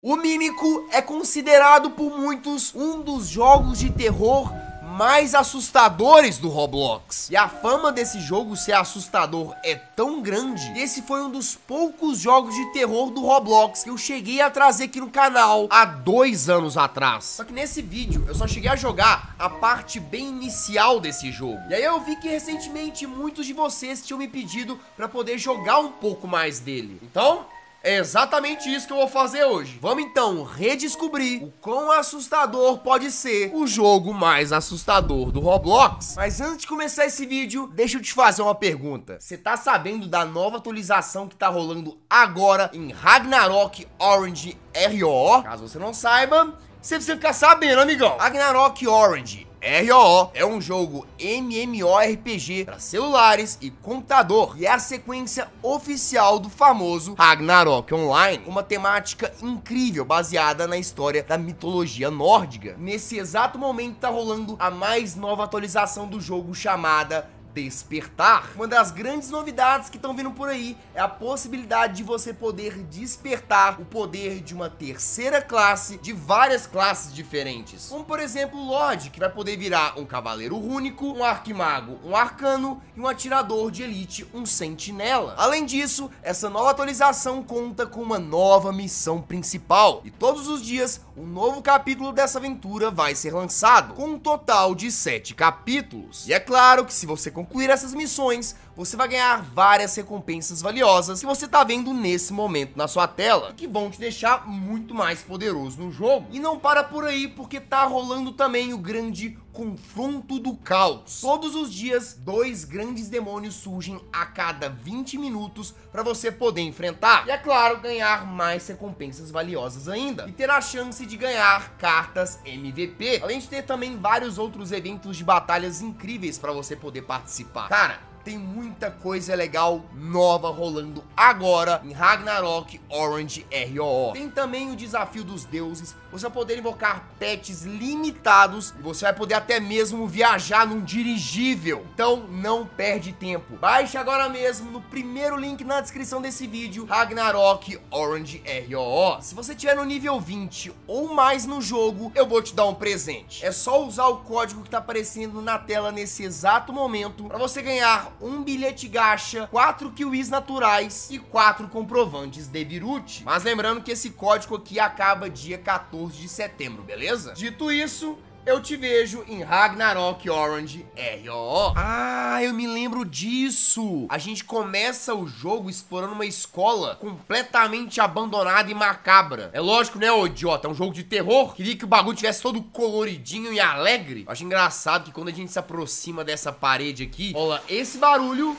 O Mímico é considerado por muitos um dos jogos de terror mais assustadores do Roblox. E a fama desse jogo ser assustador é tão grande que esse foi um dos poucos jogos de terror do Roblox que eu cheguei a trazer aqui no canal há dois anos atrás. Só que nesse vídeo eu só cheguei a jogar a parte bem inicial desse jogo. E aí eu vi que recentemente muitos de vocês tinham me pedido para poder jogar um pouco mais dele. Então, é exatamente isso que eu vou fazer hoje. Vamos então redescobrir o quão assustador pode ser o jogo mais assustador do Roblox. Mas antes de começar esse vídeo, deixa eu te fazer uma pergunta. Você tá sabendo da nova atualização que tá rolando agora em Ragnarok Orange RO? Caso você não saiba, você precisa ficar sabendo, amigão. Ragnarok Orange ROO é um jogo MMORPG para celulares e computador e é a sequência oficial do famoso Ragnarok Online, uma temática incrível baseada na história da mitologia nórdica. Nesse exato momento tá rolando a mais nova atualização do jogo chamada despertar, uma das grandes novidades que estão vindo por aí é a possibilidade de você poder despertar o poder de uma terceira classe de várias classes diferentes. Como por exemplo o Lorde, que vai poder virar um cavaleiro rúnico, um arquimago, um arcano e um atirador de elite, um sentinela. Além disso, essa nova atualização conta com uma nova missão principal e todos os dias um novo capítulo dessa aventura vai ser lançado, com um total de 7 capítulos. E é claro que se você concluir concluir essas missões você vai ganhar várias recompensas valiosas que você tá vendo nesse momento na sua tela, que vão te deixar muito mais poderoso no jogo. E não para por aí, porque tá rolando também o grande confronto do caos. Todos os dias, dois grandes demônios surgem a cada 20 minutos para você poder enfrentar. E é claro, ganhar mais recompensas valiosas ainda. E ter a chance de ganhar cartas MVP. Além de ter também vários outros eventos de batalhas incríveis para você poder participar. Cara, tem muita coisa legal nova rolando agora em Ragnarok Orange ROO. Tem também o desafio dos deuses você vai poder invocar pets limitados e você vai poder até mesmo viajar num dirigível. Então não perde tempo. Baixe agora mesmo no primeiro link na descrição desse vídeo, Ragnarok Orange ROO. Se você tiver no nível 20 ou mais no jogo, eu vou te dar um presente. É só usar o código que tá aparecendo na tela nesse exato momento para você ganhar um bilhete gacha, quatro kiwis naturais e quatro comprovantes de virute. Mas lembrando que esse código aqui acaba dia 14 14 de setembro, beleza? Dito isso, eu te vejo em Ragnarok Orange R.O.O. Ah, eu me lembro disso! A gente começa o jogo explorando uma escola completamente abandonada e macabra. É lógico, né, ô idiota? É um jogo de terror. Queria que o bagulho tivesse todo coloridinho e alegre. Eu acho engraçado que quando a gente se aproxima dessa parede aqui, rola esse barulho.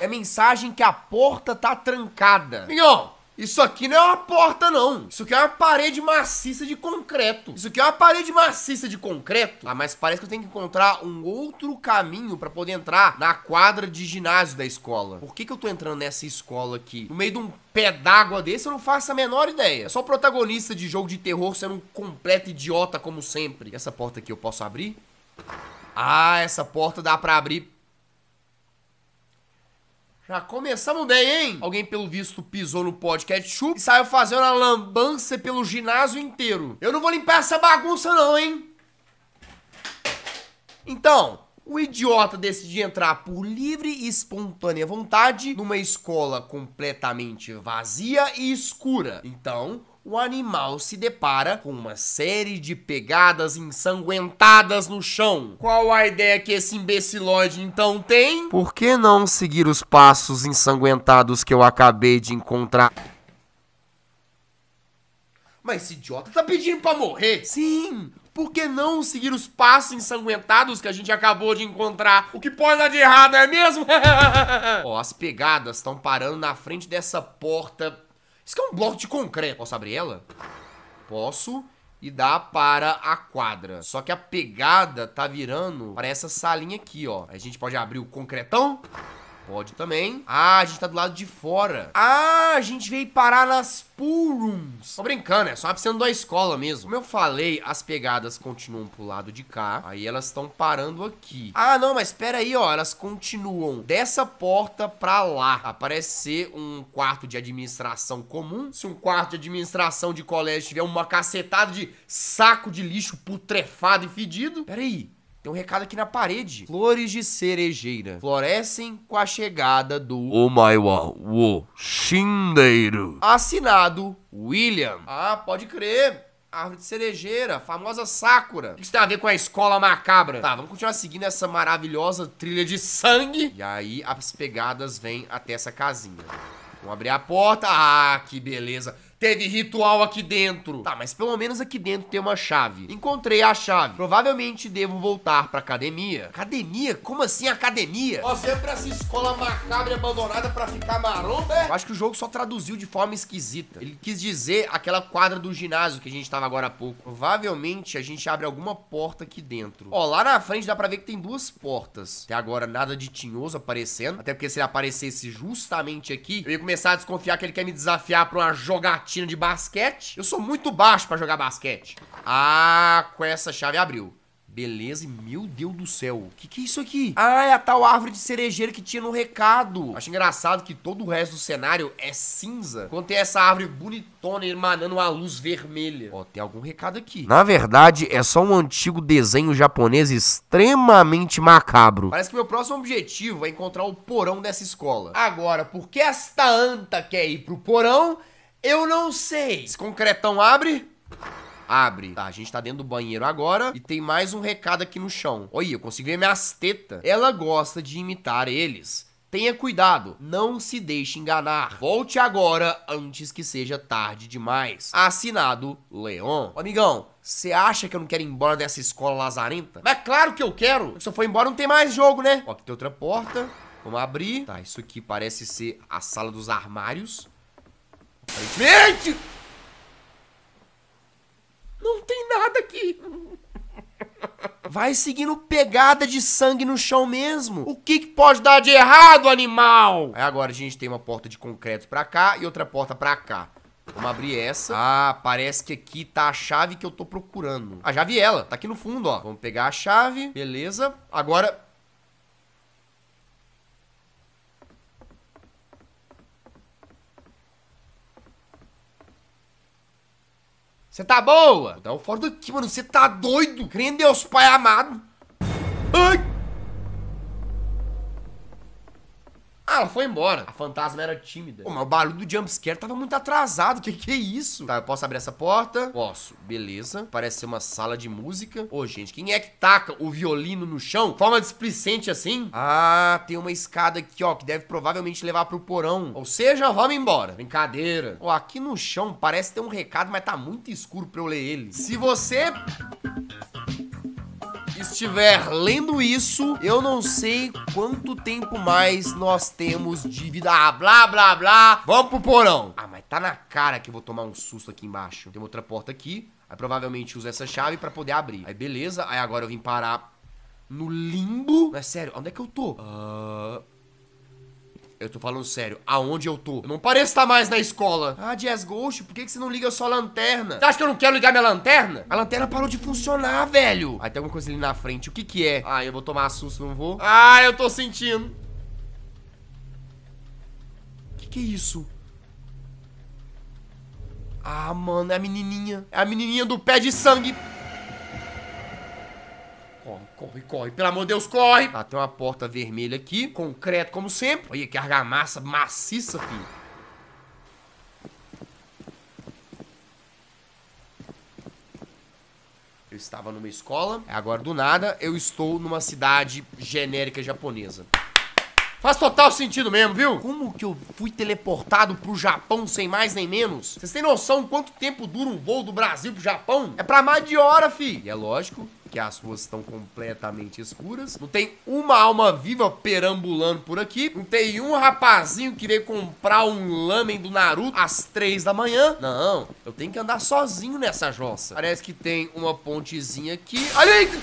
É mensagem que a porta tá trancada. Mignon, isso aqui não é uma porta, não. Isso aqui é uma parede maciça de concreto. Isso aqui é uma parede maciça de concreto. Ah, mas parece que eu tenho que encontrar um outro caminho para poder entrar na quadra de ginásio da escola. Por que, que eu tô entrando nessa escola aqui? No meio de um pé d'água desse, eu não faço a menor ideia. É só protagonista de jogo de terror sendo um completo idiota, como sempre. Essa porta aqui eu posso abrir? Ah, essa porta dá para abrir já começamos bem, hein? Alguém, pelo visto, pisou no pó de ketchup e saiu fazendo a lambança pelo ginásio inteiro. Eu não vou limpar essa bagunça, não, hein? Então, o idiota decidiu entrar por livre e espontânea vontade numa escola completamente vazia e escura. Então, o animal se depara com uma série de pegadas ensanguentadas no chão. Qual a ideia que esse imbecilóide então tem? Por que não seguir os passos ensanguentados que eu acabei de encontrar? Mas esse idiota tá pedindo pra morrer? Sim! Por que não seguir os passos ensanguentados que a gente acabou de encontrar? O que pode dar de errado, é mesmo? Ó, oh, as pegadas estão parando na frente dessa porta isso aqui é um bloco de concreto. Posso abrir ela? Posso. E dá para a quadra. Só que a pegada tá virando para essa salinha aqui, ó. A gente pode abrir o concretão pódio também. Ah, a gente tá do lado de fora. Ah, a gente veio parar nas pool rooms. Tô brincando, é só precisando da escola mesmo. Como eu falei, as pegadas continuam pro lado de cá. Aí elas estão parando aqui. Ah, não, mas espera aí, ó. Elas continuam dessa porta pra lá. Aparece ser um quarto de administração comum. Se um quarto de administração de colégio tiver uma cacetada de saco de lixo putrefado e fedido... Pera aí, tem um recado aqui na parede. Flores de cerejeira florescem com a chegada do Omaiwa wo Shindeiro. Assinado William. Ah, pode crer. Árvore de cerejeira, famosa Sakura. O que isso tem a ver com a escola macabra? Tá, vamos continuar seguindo essa maravilhosa trilha de sangue. E aí as pegadas vêm até essa casinha. Vamos abrir a porta. Ah, que beleza. Teve ritual aqui dentro. Tá, mas pelo menos aqui dentro tem uma chave. Encontrei a chave. Provavelmente devo voltar pra academia. Academia? Como assim academia? Você é pra essa escola macabra e abandonada pra ficar maromba? Né? Eu acho que o jogo só traduziu de forma esquisita. Ele quis dizer aquela quadra do ginásio que a gente tava agora há pouco. Provavelmente a gente abre alguma porta aqui dentro. Ó, lá na frente dá pra ver que tem duas portas. Até agora nada de tinhoso aparecendo. Até porque se ele aparecesse justamente aqui, eu ia começar a desconfiar que ele quer me desafiar pra uma jogatina Tina de basquete. Eu sou muito baixo para jogar basquete. Ah, com essa chave abriu. Beleza, e meu Deus do céu, o que, que é isso aqui? Ah, é a tal árvore de cerejeira que tinha no recado. Acho engraçado que todo o resto do cenário é cinza, quando tem essa árvore bonitona emanando uma luz vermelha. Ó, tem algum recado aqui. Na verdade, é só um antigo desenho japonês extremamente macabro. Parece que meu próximo objetivo é encontrar o porão dessa escola. Agora, porque esta anta quer ir pro porão eu não sei. Esse concretão abre? Abre. Tá, a gente tá dentro do banheiro agora e tem mais um recado aqui no chão. Olha, eu consegui ver minhas tetas. Ela gosta de imitar eles. Tenha cuidado, não se deixe enganar. Volte agora antes que seja tarde demais. Assinado Leon. Ô, amigão, você acha que eu não quero ir embora dessa escola lazarenta? Mas claro que eu quero. Se eu for embora não tem mais jogo, né? Ó, aqui tem outra porta. Vamos abrir. Tá, isso aqui parece ser a sala dos armários. Gente! Não tem nada aqui. Vai seguindo pegada de sangue no chão mesmo. O que, que pode dar de errado, animal? Aí agora a gente tem uma porta de concreto pra cá e outra porta pra cá. Vamos abrir essa. Ah, parece que aqui tá a chave que eu tô procurando. Ah, já vi ela, tá aqui no fundo, ó. Vamos pegar a chave, beleza. Agora Você tá boa? Dá um fora daqui, mano. Você tá doido? Crendo em Deus, pai amado. Ai! ela foi embora. A fantasma era tímida. Pô, mas o barulho do jumpscare tava muito atrasado. Que que é isso? Tá, eu posso abrir essa porta? Posso. Beleza. Parece ser uma sala de música. Ô, gente, quem é que taca o violino no chão? Forma displicente assim? Ah, tem uma escada aqui, ó, que deve provavelmente levar pro porão. Ou seja, vamos embora. Brincadeira. Ó, aqui no chão parece ter um recado, mas tá muito escuro pra eu ler ele. Se você estiver lendo isso, eu não sei quanto tempo mais nós temos de vida. Ah, blá, blá, blá. Vamos pro porão. Ah, mas tá na cara que eu vou tomar um susto aqui embaixo. Tem outra porta aqui. Aí provavelmente usa essa chave pra poder abrir. Aí beleza. Aí agora eu vim parar no limbo. Não é sério, onde é que eu tô? Ahn. Uh... Eu tô falando sério. Aonde eu tô? Eu não pareço estar tá mais na escola. Ah, Jazz Ghost, por que, que você não liga a sua lanterna? Você acha que eu não quero ligar minha lanterna? A lanterna parou de funcionar, velho. ah, tem alguma coisa ali na frente. O que que é? Ah, eu vou tomar susto, não vou? Ah, eu tô sentindo. O que que é isso? Ah, mano, é a menininha. É a menininha do pé de sangue. Corre, corre. Pelo amor de Deus, corre! Tá, tem uma porta vermelha aqui. Concreto, como sempre. Olha que argamassa maciça, filho. Eu estava numa escola, é agora do nada eu estou numa cidade genérica japonesa. Faz total sentido mesmo, viu? Como que eu fui teleportado pro Japão sem mais nem menos? Vocês têm noção quanto tempo dura um voo do Brasil pro Japão? É pra mais de hora, fi. E é lógico que as ruas estão completamente escuras. Não tem uma alma viva perambulando por aqui. Não tem um rapazinho que veio comprar um lamen do Naruto às três da manhã. Não, eu tenho que andar sozinho nessa jossa. Parece que tem uma pontezinha aqui. Ali.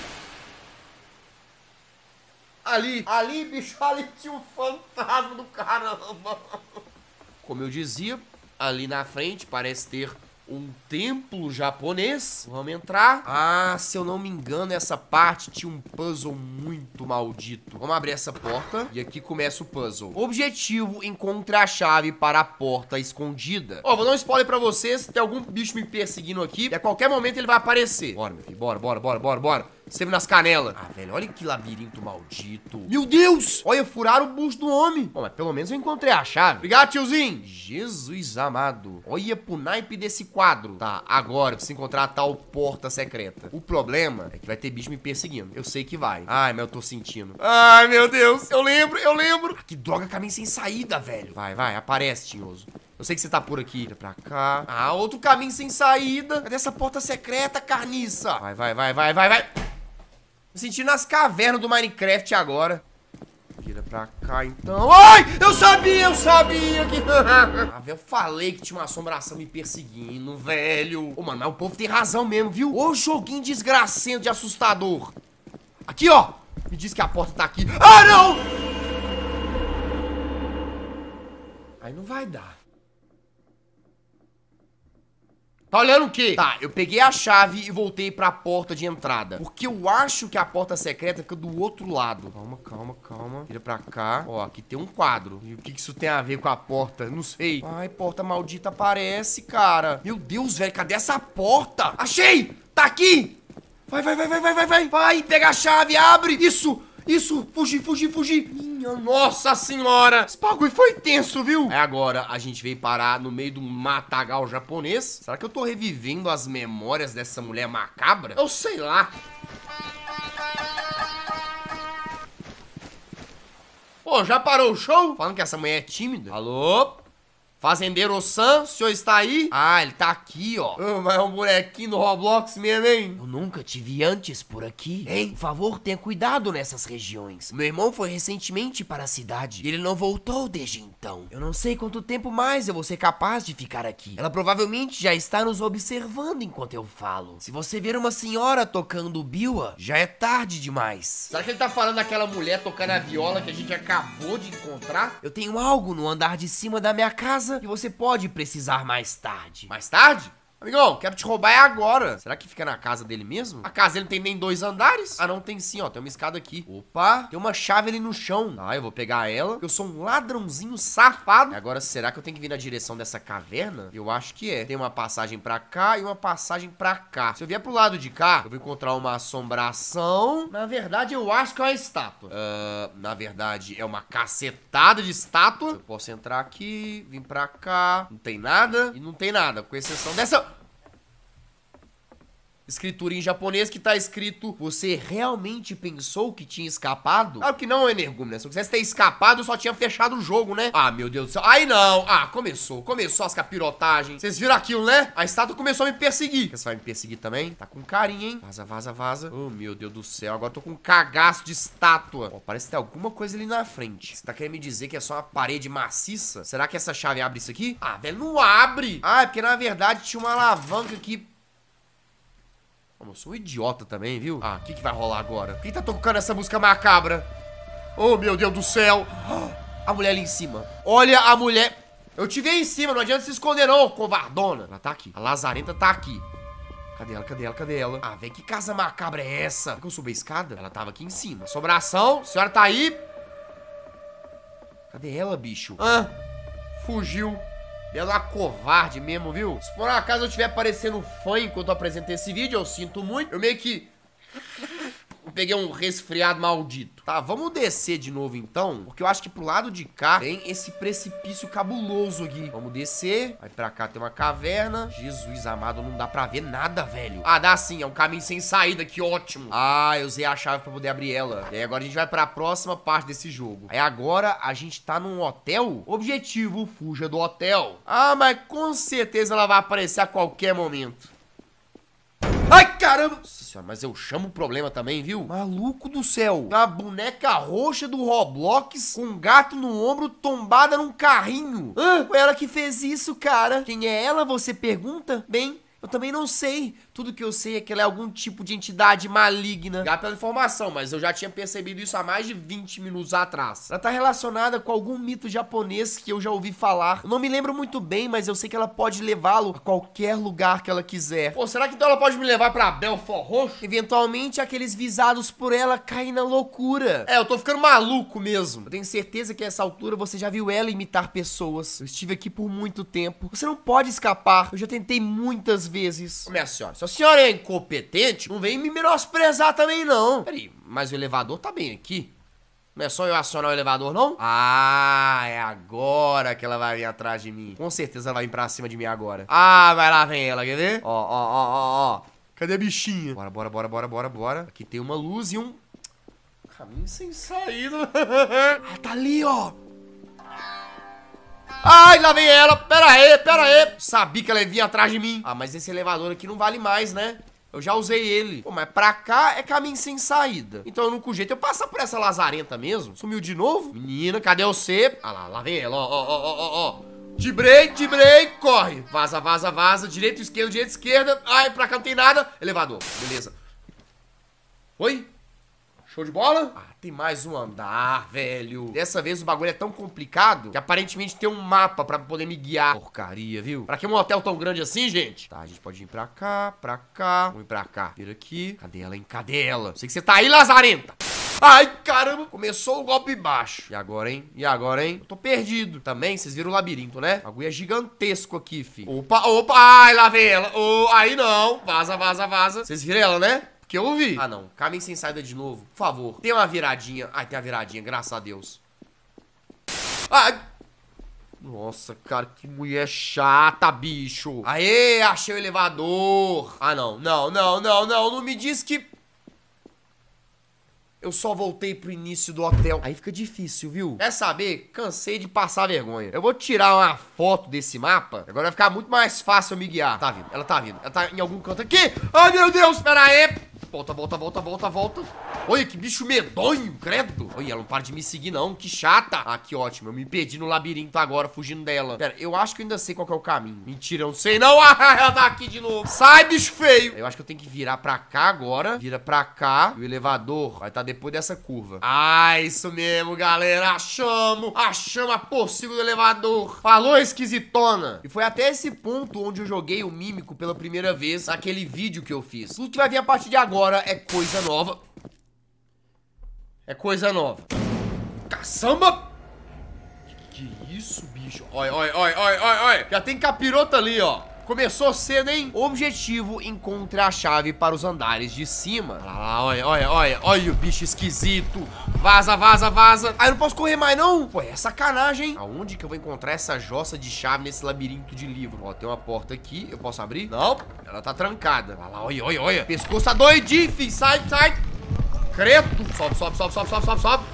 Ali, ali, bicho, ali tinha um fantasma do caramba. Como eu dizia, ali na frente parece ter um templo japonês. Vamos entrar. Ah, se eu não me engano, essa parte tinha um puzzle muito maldito. Vamos abrir essa porta. E aqui começa o puzzle. Objetivo, encontre a chave para a porta escondida. Ó, oh, vou dar um spoiler pra vocês. Tem algum bicho me perseguindo aqui. E a qualquer momento ele vai aparecer. Bora, meu filho. Bora, bora, bora, bora, bora. Esteve nas canelas. Ah, velho, olha que labirinto maldito. Meu Deus! Olha, furaram o bucho do homem. Bom, mas pelo menos eu encontrei a chave. Obrigado, tiozinho. Jesus amado. Olha pro naipe desse quadro. Tá, agora preciso encontrar a tal porta secreta. O problema é que vai ter bicho me perseguindo. Eu sei que vai. Ai, mas eu tô sentindo. Ai, meu Deus. Eu lembro, eu lembro. Ah, que droga, caminho sem saída, velho. Vai, vai, aparece, tinhoso. Eu sei que você tá por aqui. Vira pra cá. Ah, outro caminho sem saída. Cadê essa porta secreta, carniça? Vai, vai, vai, vai, vai, vai. Me sentindo nas cavernas do Minecraft agora. Vira pra cá, então. Ai! Eu sabia, eu sabia que... ah, velho, eu falei que tinha uma assombração me perseguindo, velho. Ô, mano, mas o povo tem razão mesmo, viu? Ô, joguinho desgracento de assustador. Aqui, ó. Me diz que a porta tá aqui. Ah, não! Aí não vai dar. Tá olhando o quê? Tá, eu peguei a chave e voltei pra porta de entrada. Porque eu acho que a porta secreta fica do outro lado. Calma, calma, calma. Vira pra cá. Ó, aqui tem um quadro. E o que, que isso tem a ver com a porta? Não sei. Ai, porta maldita aparece, cara. Meu Deus, velho, cadê essa porta? Achei! Tá aqui! Vai, vai, vai, vai, vai, vai, vai. Vai, pega a chave, abre. Isso, isso. Fugir, fugir, fugir minha nossa senhora! Esse bagulho foi tenso, viu? É agora, a gente veio parar no meio de um matagal japonês. Será que eu tô revivendo as memórias dessa mulher macabra? Eu sei lá. Pô, já parou o show? Falando que essa mulher é tímida. Alô? Fazendeiro Sam, o senhor está aí? Ah, ele tá aqui, ó. Oh, mas é um bonequinho do Roblox mesmo, hein? Eu nunca te vi antes por aqui. Hein? Por favor, tenha cuidado nessas regiões. Meu irmão foi recentemente para a cidade e ele não voltou desde então. Eu não sei quanto tempo mais eu vou ser capaz de ficar aqui. Ela provavelmente já está nos observando enquanto eu falo. Se você ver uma senhora tocando biwa, já é tarde demais. Será que ele tá falando daquela mulher tocando a viola que a gente acabou de encontrar? Eu tenho algo no andar de cima da minha casa casa e você pode precisar mais tarde. Mais tarde? Amigão, quero te roubar é agora. Será que fica na casa dele mesmo? A casa ele não tem nem dois andares? Ah, não, tem sim, ó. Tem uma escada aqui. Opa, tem uma chave ali no chão. Ah, eu vou pegar ela. Eu sou um ladrãozinho safado. Agora, será que eu tenho que vir na direção dessa caverna? Eu acho que é. Tem uma passagem pra cá e uma passagem pra cá. Se eu vier pro lado de cá, eu vou encontrar uma assombração. Na verdade, eu acho que é uma estátua. Uh, na verdade, é uma cacetada de estátua. Eu posso entrar aqui, vir pra cá. Não tem nada e não tem nada, com exceção dessa escritura em japonês que tá escrito Você realmente pensou que tinha escapado? Claro que não, energúmeno, né? Se eu quisesse ter escapado, eu só tinha fechado o jogo, né? Ah, meu Deus do céu. Aí não. Ah, começou. Começou as capirotagens. Vocês viram aquilo, né? A estátua começou a me perseguir. Você vai me perseguir também? Tá com carinho, hein? Vaza, vaza, vaza. Oh, meu Deus do céu. Agora eu tô com um cagaço de estátua. Ó, parece que tem alguma coisa ali na frente. Você tá querendo me dizer que é só uma parede maciça? Será que essa chave abre isso aqui? Ah, velho, não abre. Ah, é porque na verdade tinha uma alavanca aqui eu sou um idiota também, viu? Ah, o que, que vai rolar agora? Quem tá tocando essa música macabra? Oh, meu Deus do céu! A mulher ali em cima. Olha a mulher... Eu te vi aí em cima, não adianta se esconder não, covardona. Ela tá aqui. A lazarenta tá aqui. Cadê ela? Cadê ela? Cadê ela? Ah, velho, que casa macabra é essa? Será que eu subi a escada? Ela tava aqui em cima. Sobração, a senhora tá aí? Cadê ela, bicho? Ah, fugiu. Ela é covarde mesmo, viu? Se por acaso eu estiver parecendo fã enquanto eu apresento esse vídeo, eu sinto muito. Eu meio que peguei um resfriado maldito. Tá, vamos descer de novo então, porque eu acho que pro lado de cá tem esse precipício cabuloso aqui. Vamos descer, aí pra cá tem uma caverna. Jesus amado, não dá pra ver nada, velho. Ah, dá sim, é um caminho sem saída, que ótimo. Ah, eu usei a chave pra poder abrir ela. E aí agora a gente vai pra próxima parte desse jogo. Aí agora a gente tá num hotel. Objetivo, fuja do hotel. Ah, mas com certeza ela vai aparecer a qualquer momento. Ai, caramba! Nossa senhora, mas eu chamo o problema também, viu? Maluco do céu! A boneca roxa do Roblox com um gato no ombro tombada num carrinho. Ah, foi ela que fez isso, cara. Quem é ela, você pergunta? Bem, eu também não sei. Tudo que eu sei é que ela é algum tipo de entidade maligna. Já pela é informação, mas eu já tinha percebido isso há mais de 20 minutos atrás. Ela tá relacionada com algum mito japonês que eu já ouvi falar. Eu não me lembro muito bem, mas eu sei que ela pode levá-lo a qualquer lugar que ela quiser. Pô, será que então ela pode me levar pra Belfort Roxo? Eventualmente, aqueles visados por ela caem na loucura. É, eu tô ficando maluco mesmo. Eu tenho certeza que a essa altura você já viu ela imitar pessoas. Eu estive aqui por muito tempo. Você não pode escapar. Eu já tentei muitas vezes. Minha senhora, se a senhora é incompetente, não vem me menosprezar também, não. Peraí, mas o elevador tá bem aqui. Não é só eu acionar o elevador, não? Ah, é agora que ela vai vir atrás de mim. Com certeza ela vai vir pra cima de mim agora. Ah, vai lá, vem ela, quer ver? Ó, ó, ó, ó, ó. Cadê a bichinha? Bora, bora, bora, bora, bora, bora. Aqui tem uma luz e um... Caminho sem saída. ah, tá ali, ó. Ai, lá vem ela. Pera aí, pera aí. Sabia que ela ia vir atrás de mim. Ah, mas esse elevador aqui não vale mais, né? Eu já usei ele. Pô, mas pra cá é caminho sem saída. Então eu não com jeito. Eu passo por essa lazarenta mesmo? Sumiu de novo? Menina, cadê você? Ah lá, lá vem ela. Ó, ó, ó, ó, ó. Tibrei, corre. Vaza, vaza, vaza. Direito, esquerda, direita, esquerda. Ai, pra cá não tem nada. Elevador. Beleza. Oi? Show de bola? Ah, tem mais um andar, velho. Dessa vez o bagulho é tão complicado que aparentemente tem um mapa pra poder me guiar. Porcaria, viu? Pra que um hotel tão grande assim, gente? Tá, a gente pode ir pra cá, pra cá. Vamos ir pra cá. Vira aqui. Cadê ela, hein? Cadê ela? Sei que você tá aí, Lazarenta. Ai, caramba, começou o golpe baixo. E agora, hein? E agora, hein? Eu tô perdido. Também, vocês viram o labirinto, né? O bagulho é gigantesco aqui, fi. Opa, opa, ai, lá vem ela. Oh, aí não. Vaza, vaza, vaza. Vocês viram ela, né? Que eu ouvi. Ah, não. caminho sem saída de novo. Por favor. Tem uma viradinha. Ai, tem a viradinha, graças a Deus. Ai! Nossa, cara, que mulher chata, bicho. Aê, achei o elevador. Ah, não, não, não, não, não. Não me diz que... Eu só voltei pro início do hotel. Aí fica difícil, viu? Quer saber? Cansei de passar vergonha. Eu vou tirar uma foto desse mapa. Agora vai ficar muito mais fácil eu me guiar. Tá vindo, ela tá vindo. Ela tá em algum canto aqui. Ai, meu Deus, pera aí. Volta, volta, volta, volta, volta. Olha que bicho medonho, credo. Olha, ela não para de me seguir, não. Que chata. Ah, que ótimo. Eu me perdi no labirinto agora, fugindo dela. Pera, eu acho que eu ainda sei qual é o caminho. Mentira, eu não sei, não. Ah, ela tá aqui de novo. Sai, bicho feio. Eu acho que eu tenho que virar pra cá agora. Vira pra cá. E o elevador vai estar tá depois dessa curva. Ah, isso mesmo, galera. Achamos. Achamos a possível do elevador. Falou, esquisitona. E foi até esse ponto onde eu joguei o mímico pela primeira vez naquele vídeo que eu fiz. Tudo que vai vir a partir de agora. Agora é coisa nova. É coisa nova. Caçamba! Tá, que isso, bicho? Olha, olha, olha, olha, olha. Já tem capirota ali, ó. Começou cedo, hein? Objetivo, encontre a chave para os andares de cima. Olha ah, lá, olha, olha, olha, olha o bicho esquisito. Vaza, vaza, vaza. Aí ah, não posso correr mais, não? Pô, é sacanagem, hein? Aonde que eu vou encontrar essa jossa de chave nesse labirinto de livro? Ó, tem uma porta aqui. Eu posso abrir? Não, ela tá trancada. Olha lá, olha, olha, olha. Pescoço tá doidinho, filho. Sai, sai. Creto. Sobe, sobe, sobe, sobe, sobe, sobe, sobe.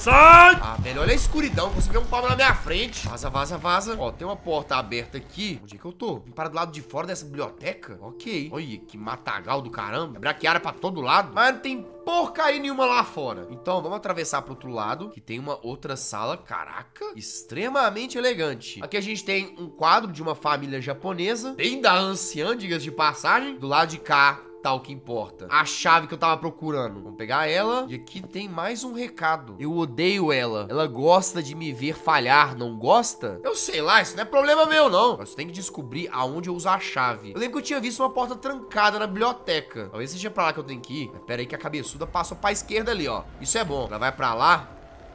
Sai! Ah, velho, olha a escuridão. Você vê um palmo na minha frente. Vaza, vaza, vaza. Ó, tem uma porta aberta aqui. Onde é que eu tô? Vim para do lado de fora dessa biblioteca? Ok. Olha, que matagal do caramba. Braqueara pra todo lado. Mas não tem porcaria nenhuma lá fora. Então, vamos atravessar pro outro lado, que tem uma outra sala, caraca, extremamente elegante. Aqui a gente tem um quadro de uma família japonesa, bem da anciã, diga de passagem. Do lado de cá, o que importa. A chave que eu tava procurando. Vamos pegar ela. E aqui tem mais um recado. Eu odeio ela. Ela gosta de me ver falhar, não gosta? Eu sei lá, isso não é problema meu, não. Você tem que descobrir aonde eu usar a chave. Eu lembro que eu tinha visto uma porta trancada na biblioteca. Talvez seja pra lá que eu tenho que ir. Mas pera aí que a cabeçuda passa pra esquerda ali, ó. Isso é bom. Ela vai pra lá,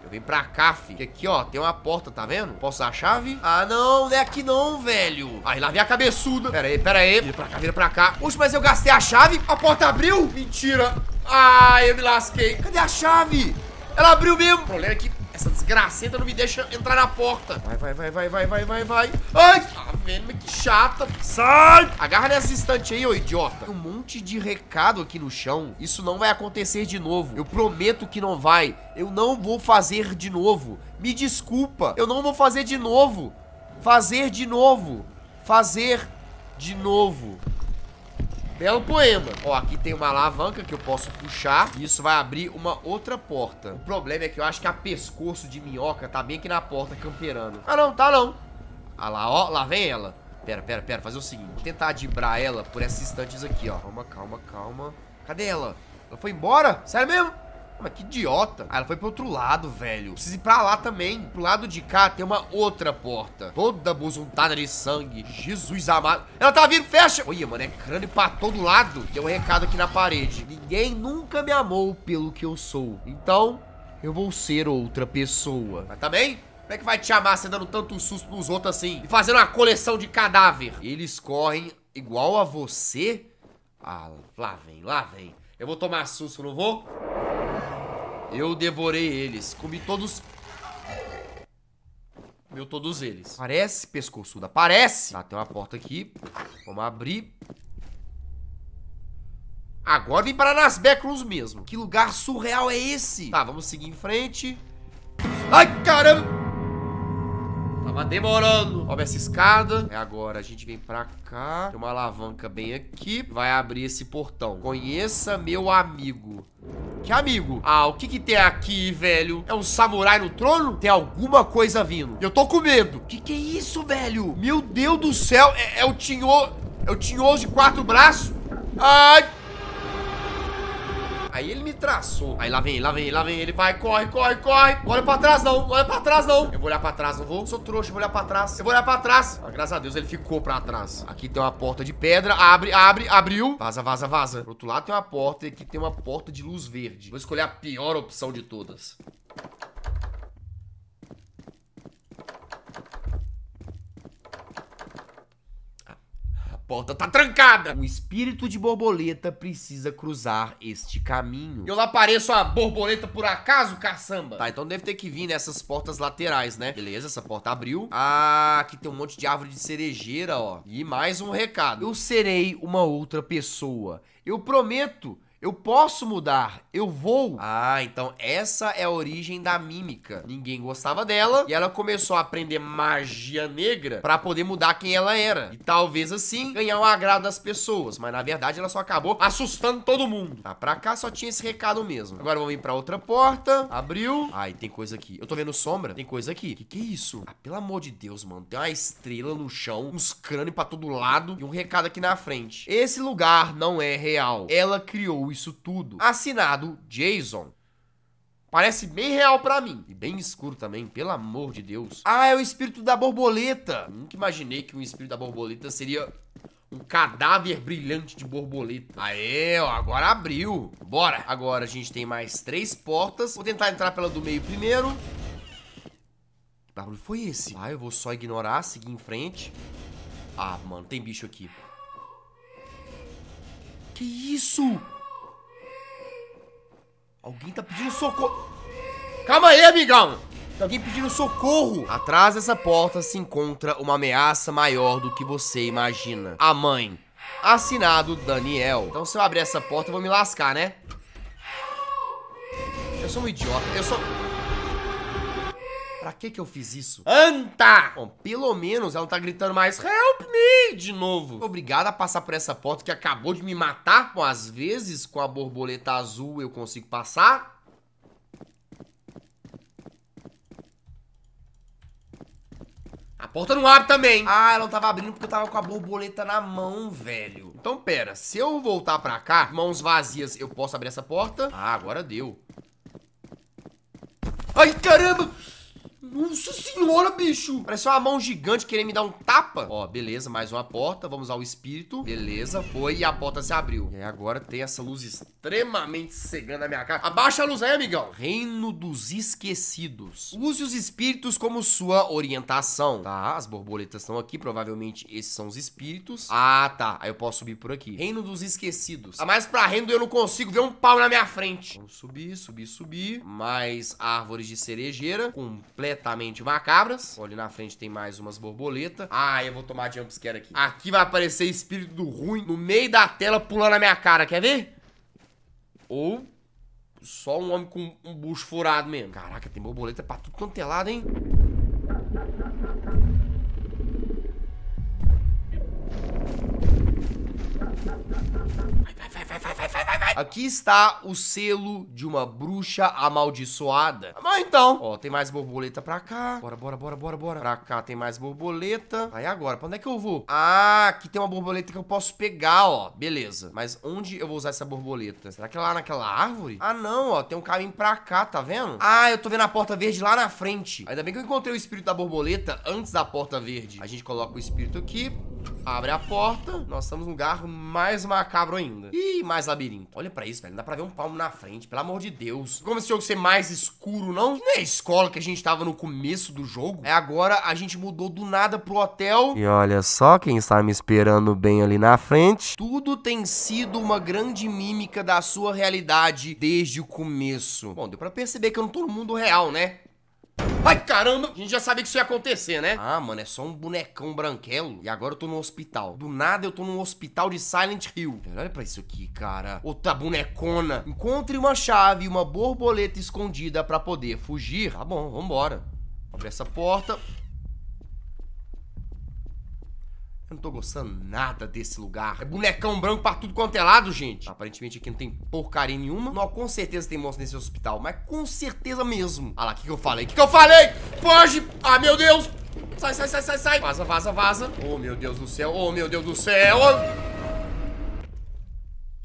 eu vim pra cá, fi. Aqui, ó, tem uma porta, tá vendo? Posso usar a chave? Ah, não, não é aqui não, velho. Aí, lá vem a cabeçuda. Pera aí, pera aí. Vira pra cá, vira pra cá. Puxa, mas eu gastei a chave? A porta abriu? Mentira. Ah, eu me lasquei. Cadê a chave? Ela abriu mesmo. O problema é que essa desgraceta não me deixa entrar na porta. Vai, vai, vai, vai, vai, vai, vai, vai. Ai, vendo, mas que chata. Sai! Agarra nessa estante aí, ô idiota. Tem um monte de recado aqui no chão. Isso não vai acontecer de novo. Eu prometo que não vai. Eu não vou fazer de novo. Me desculpa. Eu não vou fazer de novo. Fazer de novo. Fazer de novo. Belo poema. Ó, aqui tem uma alavanca que eu posso puxar. E isso vai abrir uma outra porta. O problema é que eu acho que a pescoço de minhoca tá bem aqui na porta camperando. Ah, não, tá não. Ah lá, ó, lá vem ela. Pera, pera, pera, fazer o seguinte. Vou tentar adibrar ela por esses instantes aqui, ó. Calma, calma, calma. Cadê ela? Ela foi embora? Sério mesmo? Ah, mas que idiota. Ah, ela foi pro outro lado, velho. Preciso ir pra lá também. Pro lado de cá tem uma outra porta. Toda busuntada de sangue. Jesus amado. Ela tá vindo, fecha. Olha, mano, é crânio pra todo lado. Tem um recado aqui na parede. Ninguém nunca me amou pelo que eu sou. Então, eu vou ser outra pessoa. Mas tá bem? Como é que vai te chamar você dando tanto susto nos outros assim? E fazendo uma coleção de cadáver? Eles correm igual a você? Ah, lá vem, lá vem. Eu vou tomar susto, não vou? Eu devorei eles. Comi todos... Meu todos eles. Parece, pescoçuda, parece. Tá, tem uma porta aqui. Vamos abrir. Agora vim parar nas backrooms mesmo. Que lugar surreal é esse? Tá, vamos seguir em frente. Ai, caramba! Tava demorando. Sobe essa escada. É agora. A gente vem pra cá. Tem uma alavanca bem aqui. Vai abrir esse portão. Conheça meu amigo. Que amigo? Ah, o que que tem aqui, velho? É um samurai no trono? Tem alguma coisa vindo. Eu tô com medo. Que que é isso, velho? Meu Deus do céu. É, é o tinhoso É o tinhoso de quatro braços? Ai... Aí ele me traçou. Aí lá vem, lá vem, lá vem. Ele vai, corre, corre, corre. Olha pra trás, não. Olha pra trás, não. Eu vou olhar pra trás, não vou. Sou trouxa, vou olhar pra trás. Eu vou olhar pra trás. Ah, graças a Deus ele ficou pra trás. Aqui tem uma porta de pedra. Abre, abre, abriu. Vaza, vaza, vaza. Pro outro lado tem uma porta. E aqui tem uma porta de luz verde. Vou escolher a pior opção de todas. porta tá trancada. O espírito de borboleta precisa cruzar este caminho. Eu lá pareço a borboleta por acaso, caçamba? Tá, então deve ter que vir nessas portas laterais, né? Beleza, essa porta abriu. Ah, aqui tem um monte de árvore de cerejeira, ó. E mais um recado. Eu serei uma outra pessoa. Eu prometo eu posso mudar, eu vou. Ah, então essa é a origem da mímica. Ninguém gostava dela e ela começou a aprender magia negra para poder mudar quem ela era. E talvez assim ganhar o agrado das pessoas, mas na verdade ela só acabou assustando todo mundo. Tá, pra cá só tinha esse recado mesmo. Agora vamos ir pra outra porta. Abriu. Ai, tem coisa aqui. Eu tô vendo sombra. Tem coisa aqui. Que que é isso? Ah, pelo amor de Deus, mano. Tem uma estrela no chão, uns crânios pra todo lado e um recado aqui na frente. Esse lugar não é real. Ela criou o isso tudo. Assinado Jason. Parece bem real para mim. E bem escuro também, pelo amor de Deus. Ah, é o espírito da borboleta. nunca imaginei que um espírito da borboleta seria um cadáver brilhante de borboleta. Aê, ó, agora abriu. Bora. Agora a gente tem mais três portas. Vou tentar entrar pela do meio primeiro. Que barulho foi esse? Ah, eu vou só ignorar, seguir em frente. Ah, mano, tem bicho aqui. Que isso? Alguém tá pedindo socorro. Calma aí, amigão. Tem alguém pedindo socorro. Atrás dessa porta se encontra uma ameaça maior do que você imagina. A mãe. Assinado Daniel. Então se eu abrir essa porta eu vou me lascar, né? Eu sou um idiota. Eu sou... Pra que que eu fiz isso? Anta! Bom, pelo menos ela não tá gritando mais Help me! De novo. Obrigada a passar por essa porta que acabou de me matar. Bom, às vezes com a borboleta azul eu consigo passar. A porta não abre também. Ah, ela não tava abrindo porque eu tava com a borboleta na mão, velho. Então, pera. Se eu voltar pra cá, mãos vazias, eu posso abrir essa porta? Ah, agora deu. Ai, caramba! Nossa senhora, bicho! Pareceu uma mão gigante querendo me dar um tapa. Ó, beleza, mais uma porta. Vamos ao espírito. Beleza, foi. E a porta se abriu. E agora tem essa luz extremamente cegando a minha cara. Abaixa a luz aí, amigão. Reino dos esquecidos. Use os espíritos como sua orientação. Tá, as borboletas estão aqui. Provavelmente esses são os espíritos. Ah, tá. Aí eu posso subir por aqui. Reino dos esquecidos. A tá mais pra reino eu não consigo ver um pau na minha frente. Vamos subir, subir, subir. Mais árvores de cerejeira. Completa certamente macabras. ali na frente tem mais umas borboletas. Ah, eu vou tomar jumpscare aqui. Aqui vai aparecer espírito do ruim no meio da tela pulando na minha cara, quer ver? Ou só um homem com um bucho furado mesmo. Caraca, tem borboleta pra tudo quanto é lado, hein? Aqui está o selo de uma bruxa amaldiçoada. Vamos então, ó, tem mais borboleta pra cá. Bora, bora, bora, bora, bora. Pra cá tem mais borboleta. Aí agora, pra onde é que eu vou? Ah, aqui tem uma borboleta que eu posso pegar, ó. Beleza. Mas onde eu vou usar essa borboleta? Será que é lá naquela árvore? Ah, não, ó. Tem um caminho pra cá, tá vendo? Ah, eu tô vendo a porta verde lá na frente. Ainda bem que eu encontrei o espírito da borboleta antes da porta verde. A gente coloca o espírito aqui abre a porta, nós estamos num lugar mais macabro ainda. E mais labirinto. Olha pra isso, velho. Não dá pra ver um palmo na frente, pelo amor de Deus. Como esse jogo ser mais escuro, não? Não é a escola que a gente tava no começo do jogo. É agora a gente mudou do nada pro hotel. E olha só quem está me esperando bem ali na frente. Tudo tem sido uma grande mímica da sua realidade desde o começo. Bom, deu pra perceber que eu não tô no mundo real, né? Ai, caramba! A gente já sabia que isso ia acontecer, né? Ah, mano, é só um bonecão branquelo. E agora eu tô no hospital. Do nada eu tô num hospital de Silent Hill. olha pra isso aqui, cara. Outra bonecona. Encontre uma chave e uma borboleta escondida pra poder fugir. Tá bom, vambora. Abre essa porta. Eu não tô gostando nada desse lugar. É bonecão branco pra tudo quanto é lado, gente. Aparentemente aqui não tem porcaria nenhuma. Não, com certeza tem monstro nesse hospital. Mas com certeza mesmo. Ah lá, o que, que eu falei? O que, que eu falei? Foge! Ah, meu Deus! Sai, sai, sai, sai, sai! Vaza, vaza, vaza. Oh, meu Deus do céu. Oh, meu Deus do céu. Oh...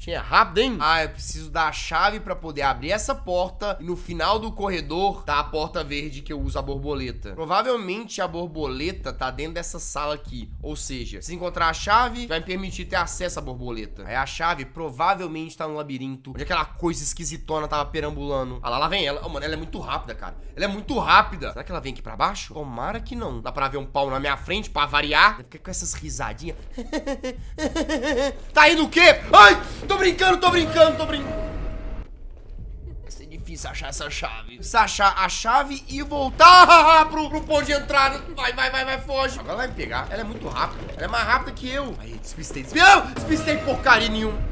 Tinha rápido, hein? Ah, eu preciso da chave para poder abrir essa porta. E no final do corredor tá a porta verde que eu uso a borboleta. Provavelmente a borboleta tá dentro dessa sala aqui. Ou seja, se encontrar a chave, vai me permitir ter acesso à borboleta. Aí a chave provavelmente tá no labirinto. Onde aquela coisa esquisitona tava perambulando. Ah lá, lá vem ela. Oh, mano, ela é muito rápida, cara. Ela é muito rápida. Será que ela vem aqui pra baixo? Tomara que não. Dá pra ver um pau na minha frente pra variar? Fica com essas risadinhas. tá indo o quê? Ai! Tô brincando, tô brincando, tô brincando. Vai ser difícil achar essa chave. Precisa achar a chave e voltar pro, pro ponto de entrada. Vai, vai, vai, vai, foge. Agora ela vai me pegar. Ela é muito rápida. Ela é mais rápida que eu. Aí, despistei, despistei. Não, despistei porcaria nenhuma.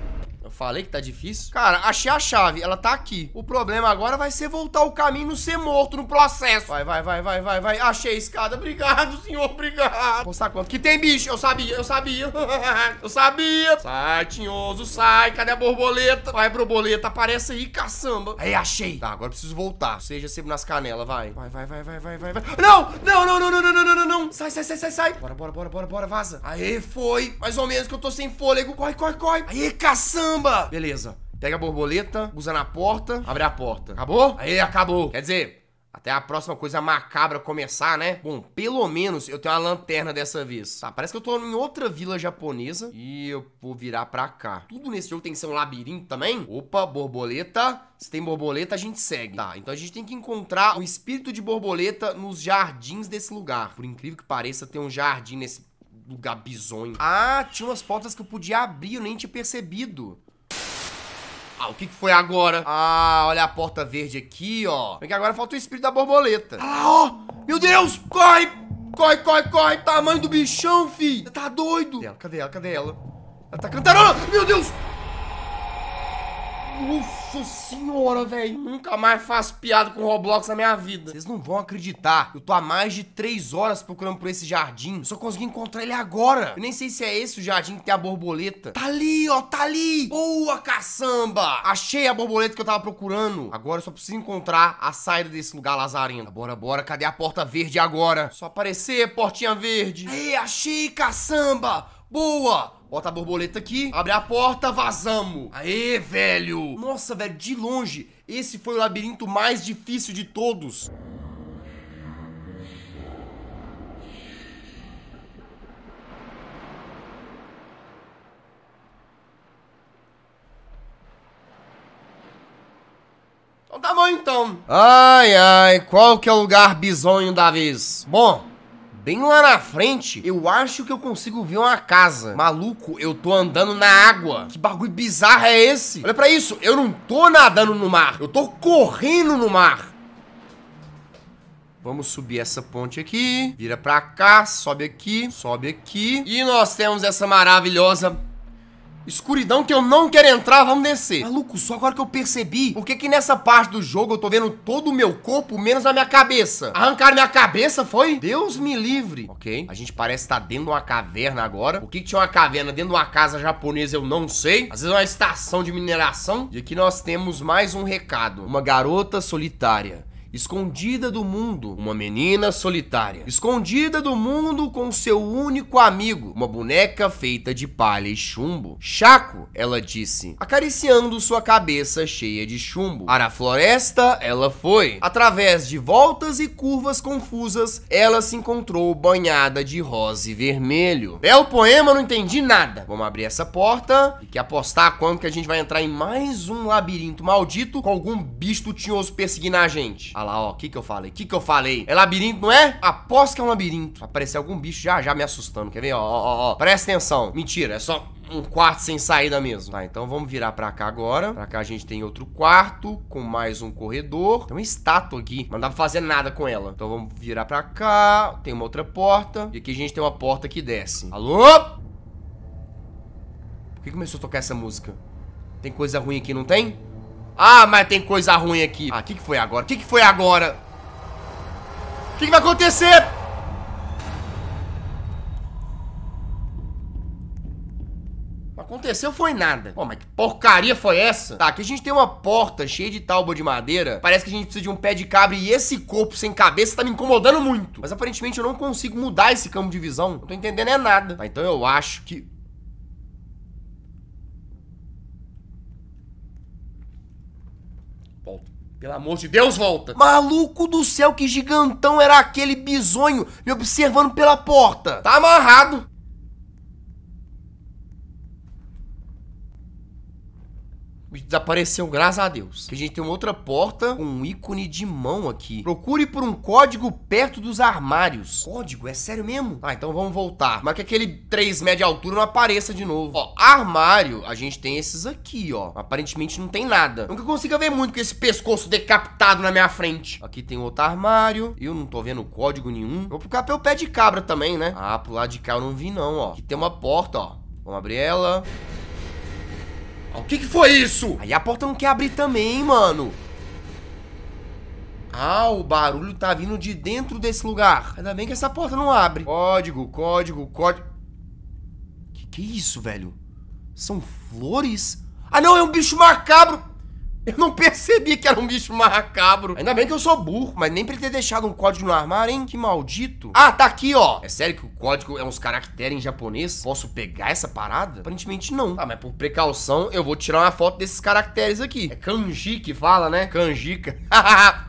Falei que tá difícil? Cara, achei a chave. Ela tá aqui. O problema agora vai ser voltar o caminho e ser morto no processo. Vai, vai, vai, vai, vai, vai. Achei a escada. Obrigado, senhor. Obrigado. Mostrar quanto. Que tem bicho. Eu sabia, eu sabia. eu sabia. Sai, tinhoso, sai. Cadê a borboleta? Vai, borboleta. Aparece aí, caçamba. Aí, achei. Tá, agora preciso voltar. Seja sempre nas canelas, vai. Vai, vai, vai, vai, vai, vai, vai. Não! Não, não, não, não, não, não, não, não. Sai, sai, sai, sai, sai. Bora, bora, bora, bora, bora. Vaza. Aí, foi. Mais ou menos que eu tô sem fôlego. Corre, corre, corre. Aí, caçamba. Beleza. Pega a borboleta, usa na porta, abre a porta. Acabou? Aí, acabou. Quer dizer, até a próxima coisa macabra começar, né? Bom, pelo menos eu tenho uma lanterna dessa vez. Tá, parece que eu tô em outra vila japonesa e eu vou virar pra cá. Tudo nesse jogo tem que ser um labirinto também? Opa, borboleta. Se tem borboleta, a gente segue. Tá, então a gente tem que encontrar o espírito de borboleta nos jardins desse lugar. Por incrível que pareça, tem um jardim nesse lugar bizonho. Ah, tinha umas portas que eu podia abrir, eu nem tinha percebido. Ah, o que, que foi agora? Ah, olha a porta verde aqui, ó. Porque agora falta o espírito da borboleta. Ah, ó! Meu Deus! Corre! Corre, corre, corre! Tamanho do bichão, fi! Tá doido! Cadê ela? Cadê ela? Cadê ela? Ela tá cantarolando! Meu Deus! Nossa senhora, velho. Nunca mais faço piada com Roblox na minha vida. Vocês não vão acreditar. Eu tô há mais de três horas procurando por esse jardim. Eu só consegui encontrar ele agora. Eu nem sei se é esse o jardim que tem a borboleta. Tá ali, ó. Tá ali. Boa, caçamba. Achei a borboleta que eu tava procurando. Agora eu só preciso encontrar a saída desse lugar lazarento. Bora, bora. Cadê a porta verde agora? Só aparecer, portinha verde. Ei, achei, caçamba. Boa. Bota a borboleta aqui, abre a porta, vazamos. Aê, velho! Nossa, velho, de longe, esse foi o labirinto mais difícil de todos. Então tá bom então. Ai, ai, qual que é o lugar bizonho da vez? Bom, bem lá na frente, eu acho que eu consigo ver uma casa. Maluco, eu tô andando na água. Que bagulho bizarro é esse? Olha pra isso, eu não tô nadando no mar, eu tô correndo no mar. Vamos subir essa ponte aqui, vira pra cá, sobe aqui, sobe aqui. E nós temos essa maravilhosa Escuridão que eu não quero entrar, vamos descer. Maluco, só agora que eu percebi, por que que nessa parte do jogo eu tô vendo todo o meu corpo, menos a minha cabeça? Arrancaram minha cabeça, foi? Deus me livre. Ok, a gente parece estar tá dentro de uma caverna agora. O que que tinha uma caverna dentro de uma casa japonesa, eu não sei. Às vezes é uma estação de mineração. E aqui nós temos mais um recado. Uma garota solitária escondida do mundo, uma menina solitária, escondida do mundo com seu único amigo, uma boneca feita de palha e chumbo. Chaco, ela disse, acariciando sua cabeça cheia de chumbo. Para a floresta, ela foi. Através de voltas e curvas confusas, ela se encontrou banhada de rosa e vermelho. É o poema, não entendi nada. Vamos abrir essa porta e que apostar quando que a gente vai entrar em mais um labirinto maldito com algum bicho tinhoso perseguindo a gente. Olha lá, ó, o que que eu falei? O que que eu falei? É labirinto, não é? Aposto que é um labirinto. Apareceu algum bicho já, já me assustando, quer ver? Ó, ó, ó, presta atenção. Mentira, é só um quarto sem saída mesmo. Tá, então vamos virar pra cá agora. Pra cá a gente tem outro quarto com mais um corredor. Tem uma estátua aqui, mas não dá pra fazer nada com ela. Então vamos virar pra cá, tem uma outra porta. E aqui a gente tem uma porta que desce. Alô? Por que começou a tocar essa música? Tem coisa ruim aqui, não tem? Ah, mas tem coisa ruim aqui. Ah, o que, que foi agora? O que, que foi agora? O que, que vai acontecer? aconteceu foi nada. Pô, mas que porcaria foi essa? Tá, aqui a gente tem uma porta cheia de tábua de madeira. Parece que a gente precisa de um pé de cabra e esse corpo sem cabeça tá me incomodando muito. Mas aparentemente eu não consigo mudar esse campo de visão. Não tô entendendo é nada. Tá, então eu acho que... Pelo amor de Deus, volta! Maluco do céu, que gigantão era aquele bisonho me observando pela porta! Tá amarrado! desapareceu, graças a Deus. Que a gente tem uma outra porta com um ícone de mão aqui. Procure por um código perto dos armários. Código? É sério mesmo? Ah, então vamos voltar. Mas que aquele 3 metros de altura não apareça de novo. Ó, armário, a gente tem esses aqui, ó. Aparentemente não tem nada. Nunca consigo ver muito com esse pescoço decapitado na minha frente. Aqui tem outro armário. Eu não tô vendo código nenhum. Vou pro pelo pé de cabra também, né? Ah, pro lado de cá eu não vi não, ó. Aqui tem uma porta, ó. Vamos abrir ela. O que, que foi isso? Aí a porta não quer abrir também, mano. Ah, o barulho tá vindo de dentro desse lugar. Ainda bem que essa porta não abre. Código, código, código. Que que é isso, velho? São flores? Ah, não, é um bicho macabro. Eu não percebi que era um bicho macabro. Ainda bem que eu sou burro, mas nem pra ele ter deixado um código no armário, hein? Que maldito. Ah, tá aqui, ó. É sério que o código é uns caracteres em japonês? Posso pegar essa parada? Aparentemente não. Ah, mas por precaução, eu vou tirar uma foto desses caracteres aqui. É kanji que fala, né? Kanjica.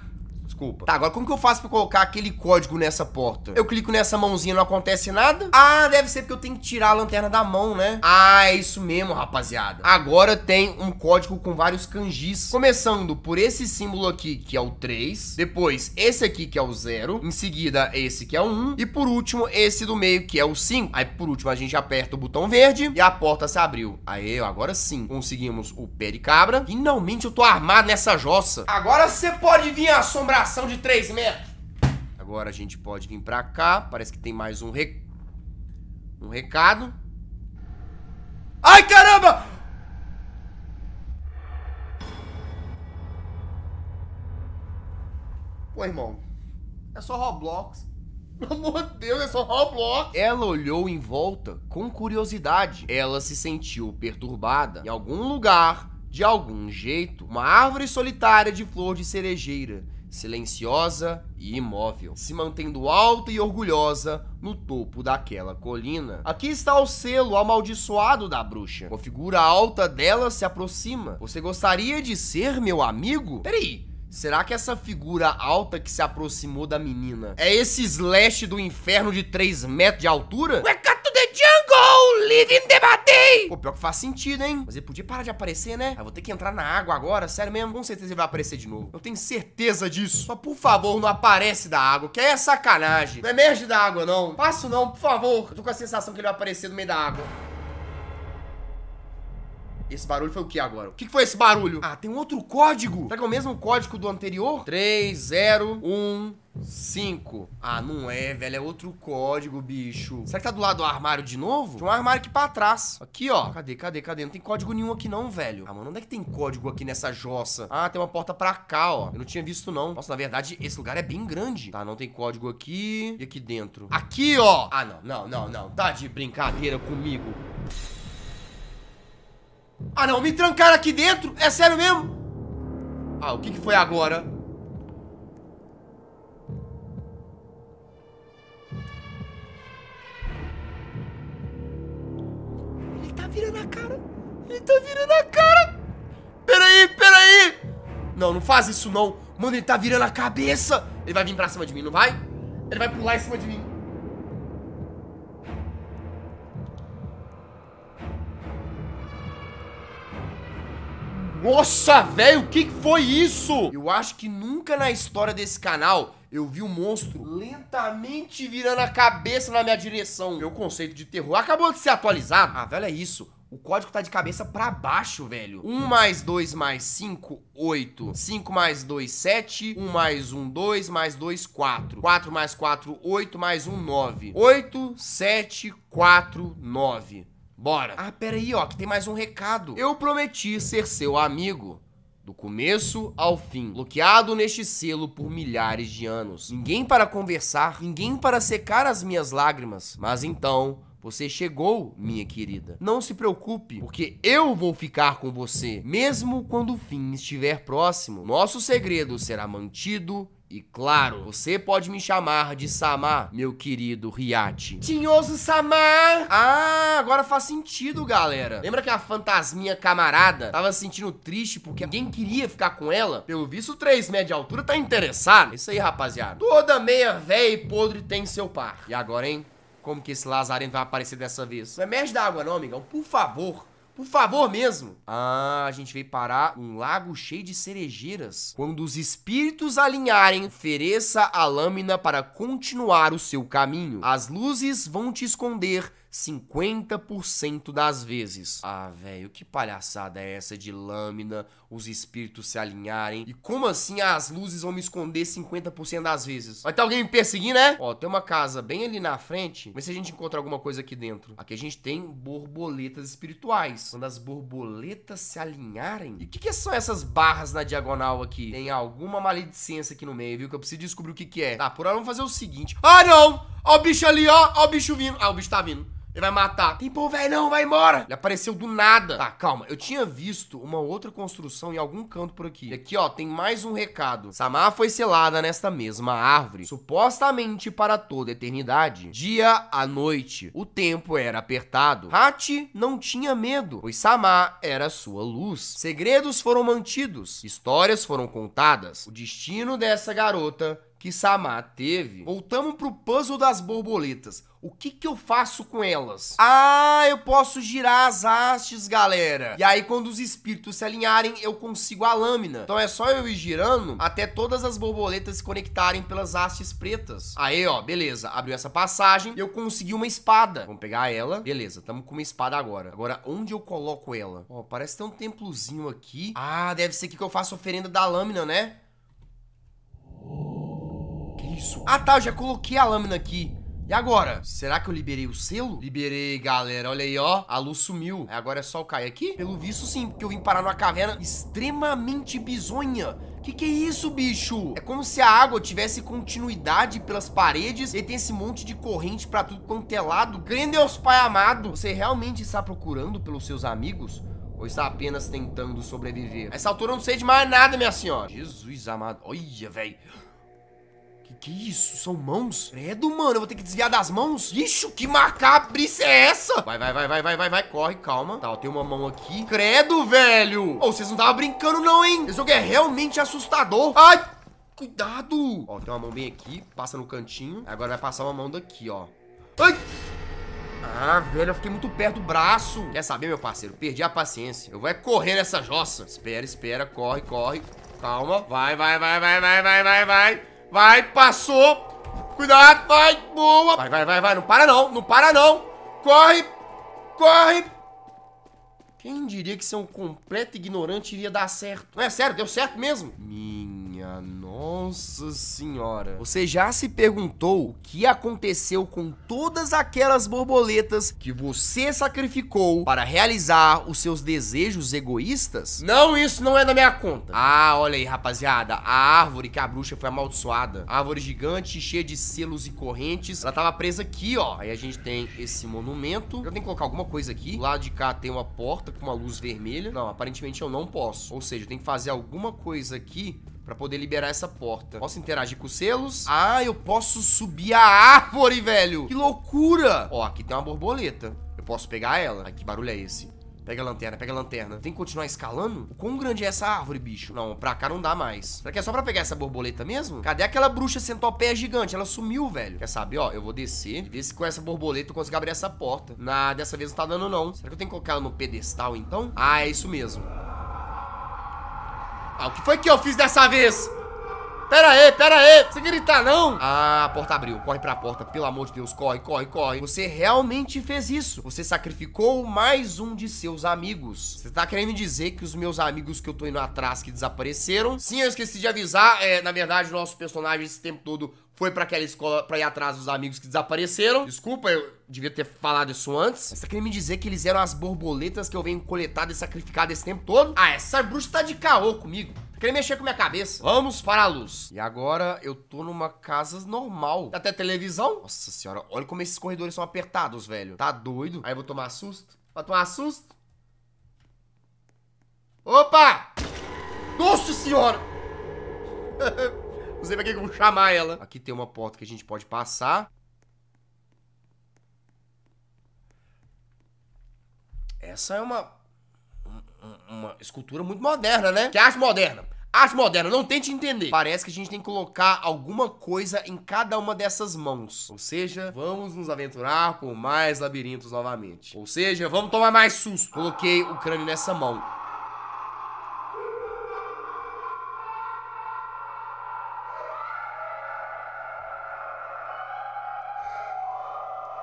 desculpa. Tá, agora como que eu faço pra colocar aquele código nessa porta? Eu clico nessa mãozinha não acontece nada? Ah, deve ser porque eu tenho que tirar a lanterna da mão, né? Ah, é isso mesmo, rapaziada. Agora tem um código com vários kanjis. Começando por esse símbolo aqui, que é o 3. Depois, esse aqui, que é o 0. Em seguida, esse que é o 1. E por último, esse do meio, que é o 5. Aí, por último, a gente aperta o botão verde e a porta se abriu. Aí, agora sim, conseguimos o pé de cabra. Finalmente eu tô armado nessa jossa. Agora você pode vir assombrar de 3 metros. Agora a gente pode vir pra cá. Parece que tem mais um, um recado. Ai, caramba! Pô, irmão. É só Roblox. Pelo amor de Deus, é só Roblox. Ela olhou em volta com curiosidade. Ela se sentiu perturbada. Em algum lugar, de algum jeito, uma árvore solitária de flor de cerejeira silenciosa e imóvel, se mantendo alta e orgulhosa no topo daquela colina. Aqui está o selo amaldiçoado da bruxa. Uma figura alta dela se aproxima. Você gostaria de ser meu amigo? Peraí, Será que essa figura alta que se aproximou da menina é esse slash do inferno de 3 metros de altura? Ué, jungle, live in the batei. Pô, pior que faz sentido, hein? Mas ele podia parar de aparecer, né? Eu vou ter que entrar na água agora, sério mesmo. Com certeza ele vai aparecer de novo. Eu tenho certeza disso. Mas, por favor, não aparece da água, que é sacanagem. Não emerge é da água, não. Passo não, por favor. Eu tô com a sensação que ele vai aparecer no meio da água. Esse barulho foi o que agora? O que foi esse barulho? Ah, tem um outro código. Será que é o mesmo código do anterior? 3015. Ah, não é, velho. É outro código, bicho. Será que tá do lado do armário de novo? Tem um armário aqui pra trás. Aqui, ó. Cadê, cadê, cadê? Não tem código nenhum aqui não, velho. Ah, mano, onde é que tem código aqui nessa jossa? Ah, tem uma porta pra cá, ó. Eu não tinha visto, não. Nossa, na verdade, esse lugar é bem grande. Tá, não tem código aqui. E aqui dentro? Aqui, ó. Ah, não, não, não, não. Tá de brincadeira comigo. Ah não, me trancaram aqui dentro? É sério mesmo? Ah, o que, que foi agora? Ele tá virando a cara. Ele tá virando a cara. Peraí, peraí. Não, não faz isso não. Mano, ele tá virando a cabeça. Ele vai vir pra cima de mim, não vai? Ele vai pular em cima de mim. Nossa, velho, o que foi isso? Eu acho que nunca na história desse canal eu vi um monstro lentamente virando a cabeça na minha direção. Meu conceito de terror acabou de ser atualizado. Ah, velho, é isso. O código tá de cabeça pra baixo, velho. 1 mais 2 mais 5, 8. 5 mais 2, 7. 1 mais 1, 2. Mais 2, 4. 4 mais 4, 8. Mais 1, 9. 8, 7, 4, 9. Bora. Ah, peraí, ó, que tem mais um recado. Eu prometi ser seu amigo. Do começo ao fim, bloqueado neste selo por milhares de anos. Ninguém para conversar, ninguém para secar as minhas lágrimas. Mas então, você chegou, minha querida. Não se preocupe, porque eu vou ficar com você, mesmo quando o fim estiver próximo. Nosso segredo será mantido e claro, uhum. você pode me chamar de Samar, meu querido Riate. Tinhoso Samar! Ah, agora faz sentido, galera. Lembra que a fantasminha camarada tava se sentindo triste porque ninguém queria ficar com ela? Pelo visto, 3 metros de altura tá interessado. É isso aí, rapaziada. Toda meia véia e podre tem seu par. E agora, hein? Como que esse lazarento vai aparecer dessa vez? Não é merda água, não, amigão. Por favor. Por favor mesmo. Ah, a gente veio parar um lago cheio de cerejeiras. Quando os espíritos alinharem, ofereça a lâmina para continuar o seu caminho. As luzes vão te esconder 50% das vezes. Ah, velho, que palhaçada é essa de lâmina? os espíritos se alinharem. E como assim as luzes vão me esconder 50% das vezes? Vai ter alguém me perseguindo, né? Ó, tem uma casa bem ali na frente. ver se a gente encontra alguma coisa aqui dentro. Aqui a gente tem borboletas espirituais. Quando as borboletas se alinharem... E o que, que, são essas barras na diagonal aqui? Tem alguma maledicência aqui no meio, viu? Que eu preciso descobrir o que que é. Tá, por agora vamos fazer o seguinte. Ah, não! Ó o bicho ali, ó! Ó o bicho vindo. Ah, o bicho tá vindo. Ele vai matar. Tem pão velho não, vai embora. Ele apareceu do nada. Tá, calma. Eu tinha visto uma outra construção em algum canto por aqui. E aqui, ó, tem mais um recado. Samar foi selada nesta mesma árvore, supostamente para toda a eternidade. Dia à noite. O tempo era apertado. Hati não tinha medo, pois Samar era sua luz. Segredos foram mantidos. Histórias foram contadas. O destino dessa garota que Samar teve. Voltamos pro puzzle das borboletas. O que que eu faço com elas? Ah, eu posso girar as hastes, galera. E aí, quando os espíritos se alinharem, eu consigo a lâmina. Então é só eu ir girando até todas as borboletas se conectarem pelas hastes pretas. Aí, ó, beleza. Abriu essa passagem e eu consegui uma espada. Vamos pegar ela. Beleza, tamo com uma espada agora. Agora, onde eu coloco ela? Ó, parece que tem um templozinho aqui. Ah, deve ser aqui que eu faço oferenda da lâmina, né? Que isso? Ah, tá, eu já coloquei a lâmina aqui. E agora? Será que eu liberei o selo? Liberei, galera. Olha aí, ó. A luz sumiu. É, agora é só eu cair aqui? Pelo visto, sim, porque eu vim parar numa caverna extremamente bizonha. Que que é isso, bicho? É como se a água tivesse continuidade pelas paredes e tem esse monte de corrente pra tudo quanto é lado. Grande Deus Pai amado! Você realmente está procurando pelos seus amigos? Ou está apenas tentando sobreviver? Nessa essa altura eu não sei de mais nada, minha senhora. Jesus amado. Olha, velho. Que isso? São mãos? Credo, mano, eu vou ter que desviar das mãos? Ixi, que macabrice é essa? Vai, vai, vai, vai, vai, vai, vai, corre, calma. Tá, ó, tem uma mão aqui. Credo, velho. Ô, oh, vocês não estavam brincando não, hein? Esse jogo é realmente assustador. Ai, cuidado. Ó, tem uma mão bem aqui, passa no cantinho. Agora vai passar uma mão daqui, ó. Ai! Ah, velho, eu fiquei muito perto do braço. Quer saber, meu parceiro? Perdi a paciência. Eu vou é correr nessa jossa. Espera, espera, corre, corre. Calma. Vai, vai, vai, vai, vai, vai, vai, vai. Vai, passou. Cuidado, vai. Boa. Vai, vai, vai, vai. Não para não. Não para não. Corre. Corre. Quem diria que ser um completo ignorante iria dar certo? Não é sério, deu certo mesmo. Nossa senhora. Você já se perguntou o que aconteceu com todas aquelas borboletas que você sacrificou para realizar os seus desejos egoístas? Não, isso não é da minha conta. Ah, olha aí, rapaziada. A árvore que a bruxa foi amaldiçoada. A árvore gigante, cheia de selos e correntes. Ela tava presa aqui, ó. Aí a gente tem esse monumento. Eu tenho que colocar alguma coisa aqui. Do lado de cá tem uma porta com uma luz vermelha. Não, aparentemente eu não posso. Ou seja, eu tenho que fazer alguma coisa aqui para poder liberar essa porta. Posso interagir com os selos? Ah, eu posso subir a árvore, velho! Que loucura! Ó, aqui tem uma borboleta. Eu posso pegar ela? Ai, que barulho é esse? Pega a lanterna, pega a lanterna. Tem que continuar escalando? O quão grande é essa árvore, bicho? Não, pra cá não dá mais. Será que é só pra pegar essa borboleta mesmo? Cadê aquela bruxa centopeia gigante? Ela sumiu, velho. Quer saber, ó? Eu vou descer e ver se com essa borboleta eu consigo abrir essa porta. Nada, dessa vez não tá dando, não. Será que eu tenho que colocar ela no pedestal, então? Ah, é isso mesmo. Ah, o que foi que eu fiz dessa vez? Pera aí, pera aí. Você gritar, não? Ah, a porta abriu. Corre pra porta. Pelo amor de Deus, corre, corre, corre. Você realmente fez isso. Você sacrificou mais um de seus amigos. Você tá querendo dizer que os meus amigos que eu tô indo atrás que desapareceram? Sim, eu esqueci de avisar. É, na verdade, o nosso personagem esse tempo todo foi para aquela escola para ir atrás dos amigos que desapareceram. Desculpa, eu devia ter falado isso antes. Você tá querendo me dizer que eles eram as borboletas que eu venho coletar e sacrificar esse tempo todo? Ah, essa bruxa tá de caô comigo. Querem mexer com minha cabeça. Vamos para a luz. E agora eu tô numa casa normal. Tá até televisão. Nossa senhora, olha como esses corredores são apertados, velho. Tá doido? Aí eu vou tomar susto. Vou tomar susto? Opa! Nossa senhora! Não sei pra que eu vou chamar ela. Aqui tem uma porta que a gente pode passar. Essa é uma uma escultura muito moderna, né? Que é arte moderna. Arte moderna, não tente entender. Parece que a gente tem que colocar alguma coisa em cada uma dessas mãos. Ou seja, vamos nos aventurar por mais labirintos novamente. Ou seja, vamos tomar mais susto. Coloquei o crânio nessa mão.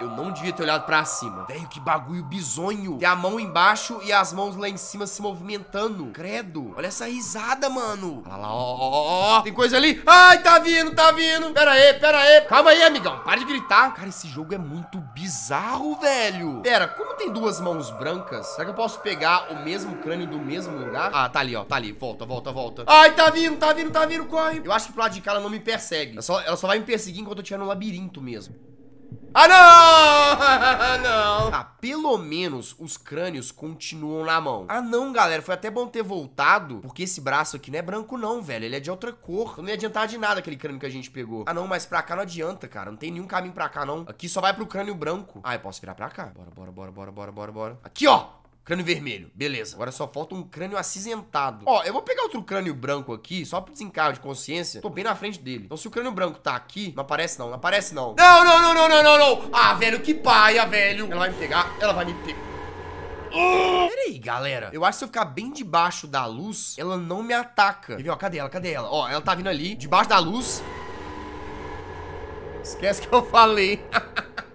Eu não devia ter olhado pra cima. Velho, que bagulho bizonho. Tem a mão embaixo e as mãos lá em cima se movimentando. Credo. Olha essa risada, mano. Olha lá, ó, ó, ó. Tem coisa ali. Ai, tá vindo, tá vindo. Pera aí, pera aí. Calma aí, amigão. Para de gritar. Cara, esse jogo é muito bizarro, velho. Pera, como tem duas mãos brancas, será que eu posso pegar o mesmo crânio do mesmo lugar? Ah, tá ali, ó. Tá ali. Volta, volta, volta. Ai, tá vindo, tá vindo, tá vindo. Corre. Eu acho que pro lado de cá ela não me persegue. Ela só, ela só vai me perseguir enquanto eu estiver no labirinto mesmo. Ah, não! não! Ah, pelo menos os crânios continuam na mão. Ah, não, galera, foi até bom ter voltado, porque esse braço aqui não é branco não, velho. Ele é de outra cor. Não ia adiantar de nada aquele crânio que a gente pegou. Ah, não, mas pra cá não adianta, cara. Não tem nenhum caminho pra cá, não. Aqui só vai pro crânio branco. Ah, eu posso virar pra cá. Bora, bora, bora, bora, bora, bora, bora. Aqui, ó! Crânio vermelho, beleza. Agora só falta um crânio acinzentado. Ó, eu vou pegar outro crânio branco aqui, só pro desencargo de consciência. Tô bem na frente dele. Então se o crânio branco tá aqui, não aparece não, não aparece não. Não, não, não, não, não, não, não. Ah, velho, que paia, velho. Ela vai me pegar, ela vai me pegar. Ah! Pera aí, galera. Eu acho que se eu ficar bem debaixo da luz, ela não me ataca. Quer ver, ó, cadê ela? Cadê ela? Ó, ela tá vindo ali, debaixo da luz. Esquece que eu falei.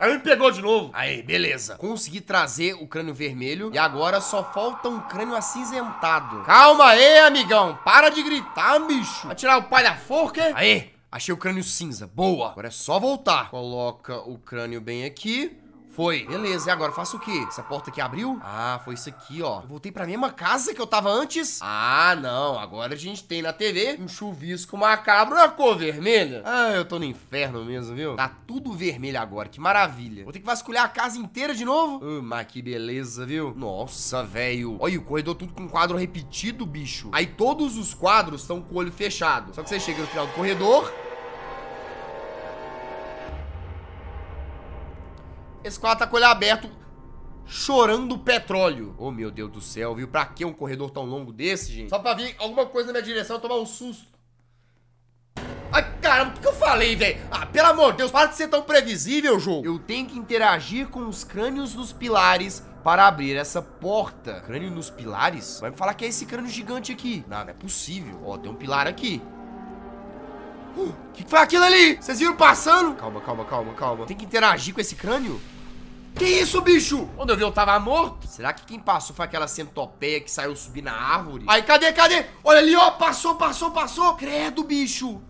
Aí me pegou de novo. Aí, beleza. Consegui trazer o crânio vermelho e agora só falta um crânio acinzentado. Calma aí, amigão. Para de gritar, bicho. Vai tirar o pai da forca? Aí, achei o crânio cinza. Boa. Agora é só voltar. Coloca o crânio bem aqui. Foi. Beleza, e agora faço o quê? Essa porta aqui abriu? Ah, foi isso aqui, ó. Eu voltei pra mesma casa que eu tava antes? Ah, não. Agora a gente tem na TV um chuvisco macabro na cor vermelha. Ah, eu tô no inferno mesmo, viu? Tá tudo vermelho agora, que maravilha. Vou ter que vasculhar a casa inteira de novo? Ah, mas que beleza, viu? Nossa, velho. Olha, o corredor tudo com quadro repetido, bicho. Aí todos os quadros estão com o olho fechado. Só que você chega no final do corredor... Esse quarto tá com ele olho aberto, chorando petróleo. Oh, meu Deus do céu, viu? Pra que um corredor tão longo desse, gente? Só pra vir alguma coisa na minha direção e tomar um susto. Ai, caramba, o que, que eu falei, velho? Ah, pelo amor de Deus, para de ser tão previsível, jogo. Eu tenho que interagir com os crânios dos pilares para abrir essa porta. Crânio nos pilares? Vai me falar que é esse crânio gigante aqui. Não, não é possível. Ó, tem um pilar aqui. O uh, que, que foi aquilo ali? Vocês viram passando? Calma, calma, calma, calma. Tem que interagir com esse crânio? Que isso, bicho? Quando eu vi, eu tava morto. Será que quem passou foi aquela centopeia que saiu subir na árvore? Aí, cadê, cadê? Olha ali, ó. Passou, passou, passou. Credo, bicho.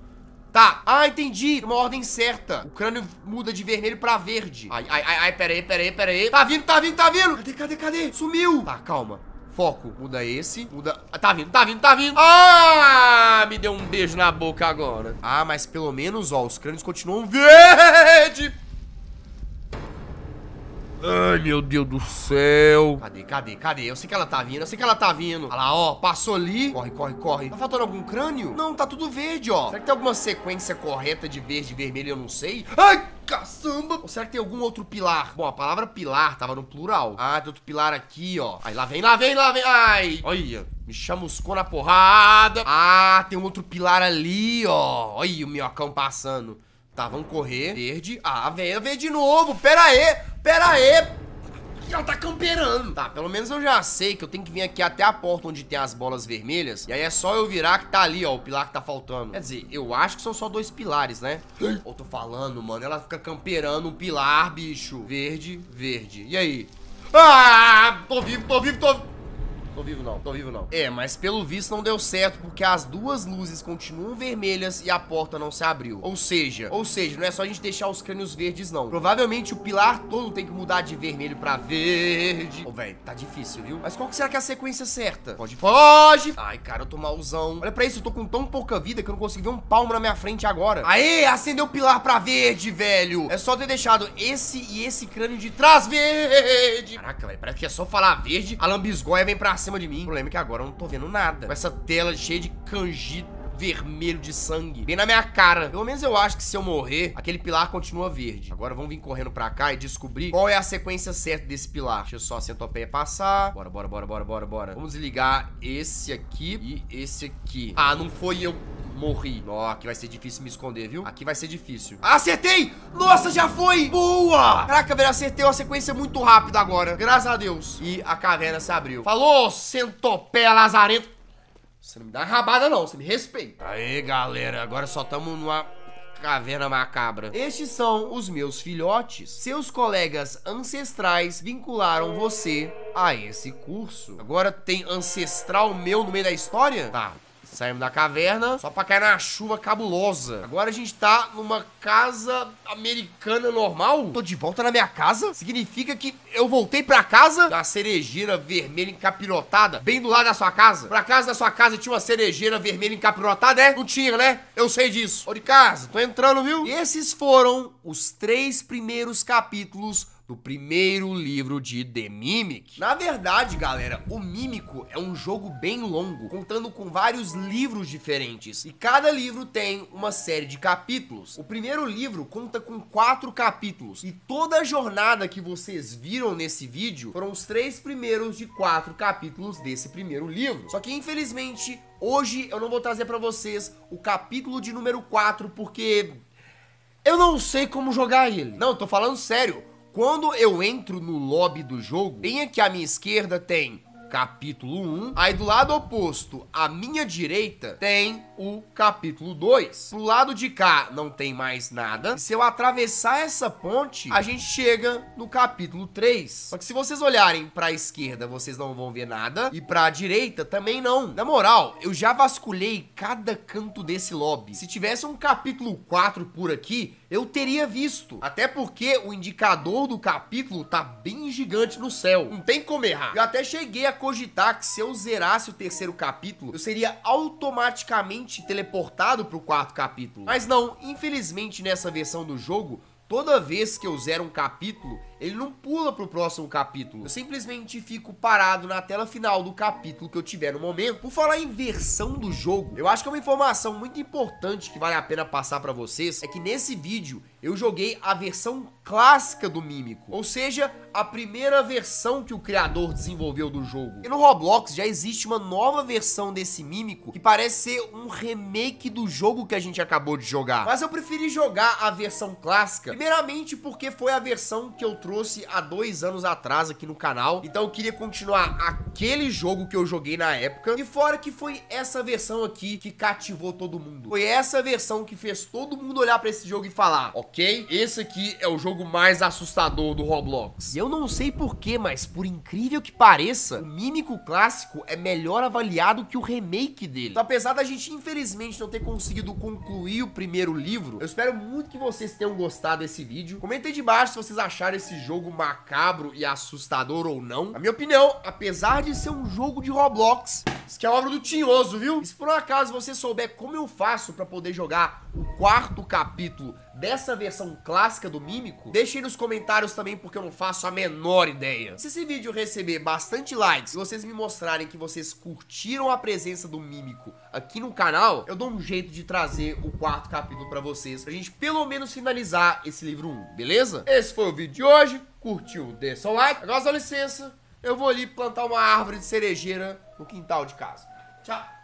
Tá. Ah, entendi. Uma ordem certa. O crânio muda de vermelho pra verde. Ai, ai, ai, ai, pera aí, pera aí, pera aí. Tá vindo, tá vindo, tá vindo. Cadê, cadê, cadê? Sumiu. Tá, calma. Foco. Muda esse. Muda... Ah, tá vindo, tá vindo, tá vindo. Ah, me deu um beijo na boca agora. Ah, mas pelo menos, ó, os crânios continuam verdes. Ai, meu Deus do céu. Cadê, cadê, cadê? Eu sei que ela tá vindo, eu sei que ela tá vindo. Olha lá, ó, passou ali. Corre, corre, corre. Tá faltando algum crânio? Não, tá tudo verde, ó. Será que tem alguma sequência correta de verde e vermelho? Eu não sei. Ai, caçamba. Ou será que tem algum outro pilar? Bom, a palavra pilar tava no plural. Ah, tem outro pilar aqui, ó. Aí, lá vem, lá vem, lá vem. Ai. Olha, me chamuscou na porrada. Ah, tem um outro pilar ali, ó. Olha o minhocão passando. Tá, vamos correr. Verde. Ah, venha ver de novo. Pera aí, pera aí. Ela tá camperando. Tá, pelo menos eu já sei que eu tenho que vir aqui até a porta onde tem as bolas vermelhas. E aí é só eu virar que tá ali, ó, o pilar que tá faltando. Quer dizer, eu acho que são só dois pilares, né? eu tô falando, mano, ela fica camperando um pilar, bicho. Verde, verde. E aí? Ah, tô vivo, tô vivo, tô vivo. Tô vivo não, tô vivo não. É, mas pelo visto não deu certo porque as duas luzes continuam vermelhas e a porta não se abriu. Ou seja, ou seja, não é só a gente deixar os crânios verdes não. Provavelmente o pilar todo tem que mudar de vermelho pra verde. Ô, oh, velho, tá difícil, viu? Mas qual que será que é a sequência certa? Pode, foge! Ai, cara, eu tô malzão. Olha pra isso, eu tô com tão pouca vida que eu não consigo ver um palmo na minha frente agora. Aê, acendeu o pilar pra verde, velho. É só ter deixado esse e esse crânio de trás verde. Caraca, velho, parece que é só falar verde, a lambisgoia vem pra acima de mim. O problema é que agora eu não tô vendo nada. Com essa tela cheia de kanji vermelho de sangue, bem na minha cara. Pelo menos eu acho que se eu morrer, aquele pilar continua verde. Agora vamos vir correndo pra cá e descobrir qual é a sequência certa desse pilar. Deixa eu só a centopeia passar. Bora, bora, bora, bora, bora, bora. Vamos desligar esse aqui e esse aqui. Ah, não foi eu... Morri. Ó, oh, aqui vai ser difícil me esconder, viu? Aqui vai ser difícil. Acertei! Nossa, já foi! Boa! Caraca, velho, acertei uma sequência muito rápida agora. Graças a Deus. E a caverna se abriu. Falou, centopé lazarento! Você não me dá rabada, não, você me respeita. Aí, galera, agora só estamos numa caverna macabra. Estes são os meus filhotes. Seus colegas ancestrais vincularam você a esse curso. Agora tem ancestral meu no meio da história? Tá, Saímos da caverna, só pra cair na chuva cabulosa. Agora a gente tá numa casa americana normal. Tô de volta na minha casa? Significa que eu voltei pra casa? Da cerejeira vermelha encapirotada, bem do lado da sua casa. Pra casa da sua casa tinha uma cerejeira vermelha encapirotada, é? Não tinha, né? Eu sei disso. Ô de casa, tô entrando, viu? E esses foram os três primeiros capítulos do primeiro livro de The Mimic. Na verdade, galera, o Mímico é um jogo bem longo, contando com vários livros diferentes, e cada livro tem uma série de capítulos. O primeiro livro conta com quatro capítulos, e toda a jornada que vocês viram nesse vídeo foram os três primeiros de quatro capítulos desse primeiro livro. Só que, infelizmente, hoje eu não vou trazer para vocês o capítulo de número 4, porque... Eu não sei como jogar ele. Não, tô falando sério. Quando eu entro no lobby do jogo, bem aqui à minha esquerda tem capítulo 1. Aí do lado oposto, à minha direita, tem o capítulo 2. Pro lado de cá não tem mais nada. E se eu atravessar essa ponte, a gente chega no capítulo 3. Só que se vocês olharem pra esquerda, vocês não vão ver nada. E pra direita também não. Na moral, eu já vasculhei cada canto desse lobby. Se tivesse um capítulo 4 por aqui, eu teria visto. Até porque o indicador do capítulo tá bem gigante no céu. Não tem como errar. Eu até cheguei a cogitar que se eu zerasse o terceiro capítulo, eu seria automaticamente teleportado pro quarto capítulo. Mas não, infelizmente nessa versão do jogo, toda vez que eu zero um capítulo, ele não pula pro próximo capítulo. Eu simplesmente fico parado na tela final do capítulo que eu tiver no momento. Por falar em versão do jogo, eu acho que é uma informação muito importante que vale a pena passar para vocês, é que nesse vídeo eu joguei a versão clássica do Mímico, ou seja, a primeira versão que o criador desenvolveu do jogo. E no Roblox já existe uma nova versão desse Mímico que parece ser um remake do jogo que a gente acabou de jogar. Mas eu preferi jogar a versão clássica, primeiramente porque foi a versão que eu trouxe trouxe há dois anos atrás aqui no canal. Então eu queria continuar aquele jogo que eu joguei na época. E fora que foi essa versão aqui que cativou todo mundo. Foi essa versão que fez todo mundo olhar pra esse jogo e falar, ok, esse aqui é o jogo mais assustador do Roblox. E eu não sei porquê, mas por incrível que pareça, o Mímico clássico é melhor avaliado que o remake dele. Então, apesar da gente, infelizmente, não ter conseguido concluir o primeiro livro, eu espero muito que vocês tenham gostado desse vídeo. Comentem aí de baixo se vocês acharam esse jogo macabro e assustador ou não, na minha opinião, apesar de ser um jogo de Roblox, isso que é obra do Tinhoso, viu? E se por um acaso você souber como eu faço para poder jogar o quarto capítulo dessa versão clássica do Mímico? Deixem nos comentários também, porque eu não faço a menor ideia. Se esse vídeo receber bastante likes e vocês me mostrarem que vocês curtiram a presença do Mímico aqui no canal, eu dou um jeito de trazer o quarto capítulo pra vocês, pra gente pelo menos finalizar esse livro 1, beleza? Esse foi o vídeo de hoje, curtiu? deixa o like. Agora, dá licença, eu vou ali plantar uma árvore de cerejeira no quintal de casa. Tchau!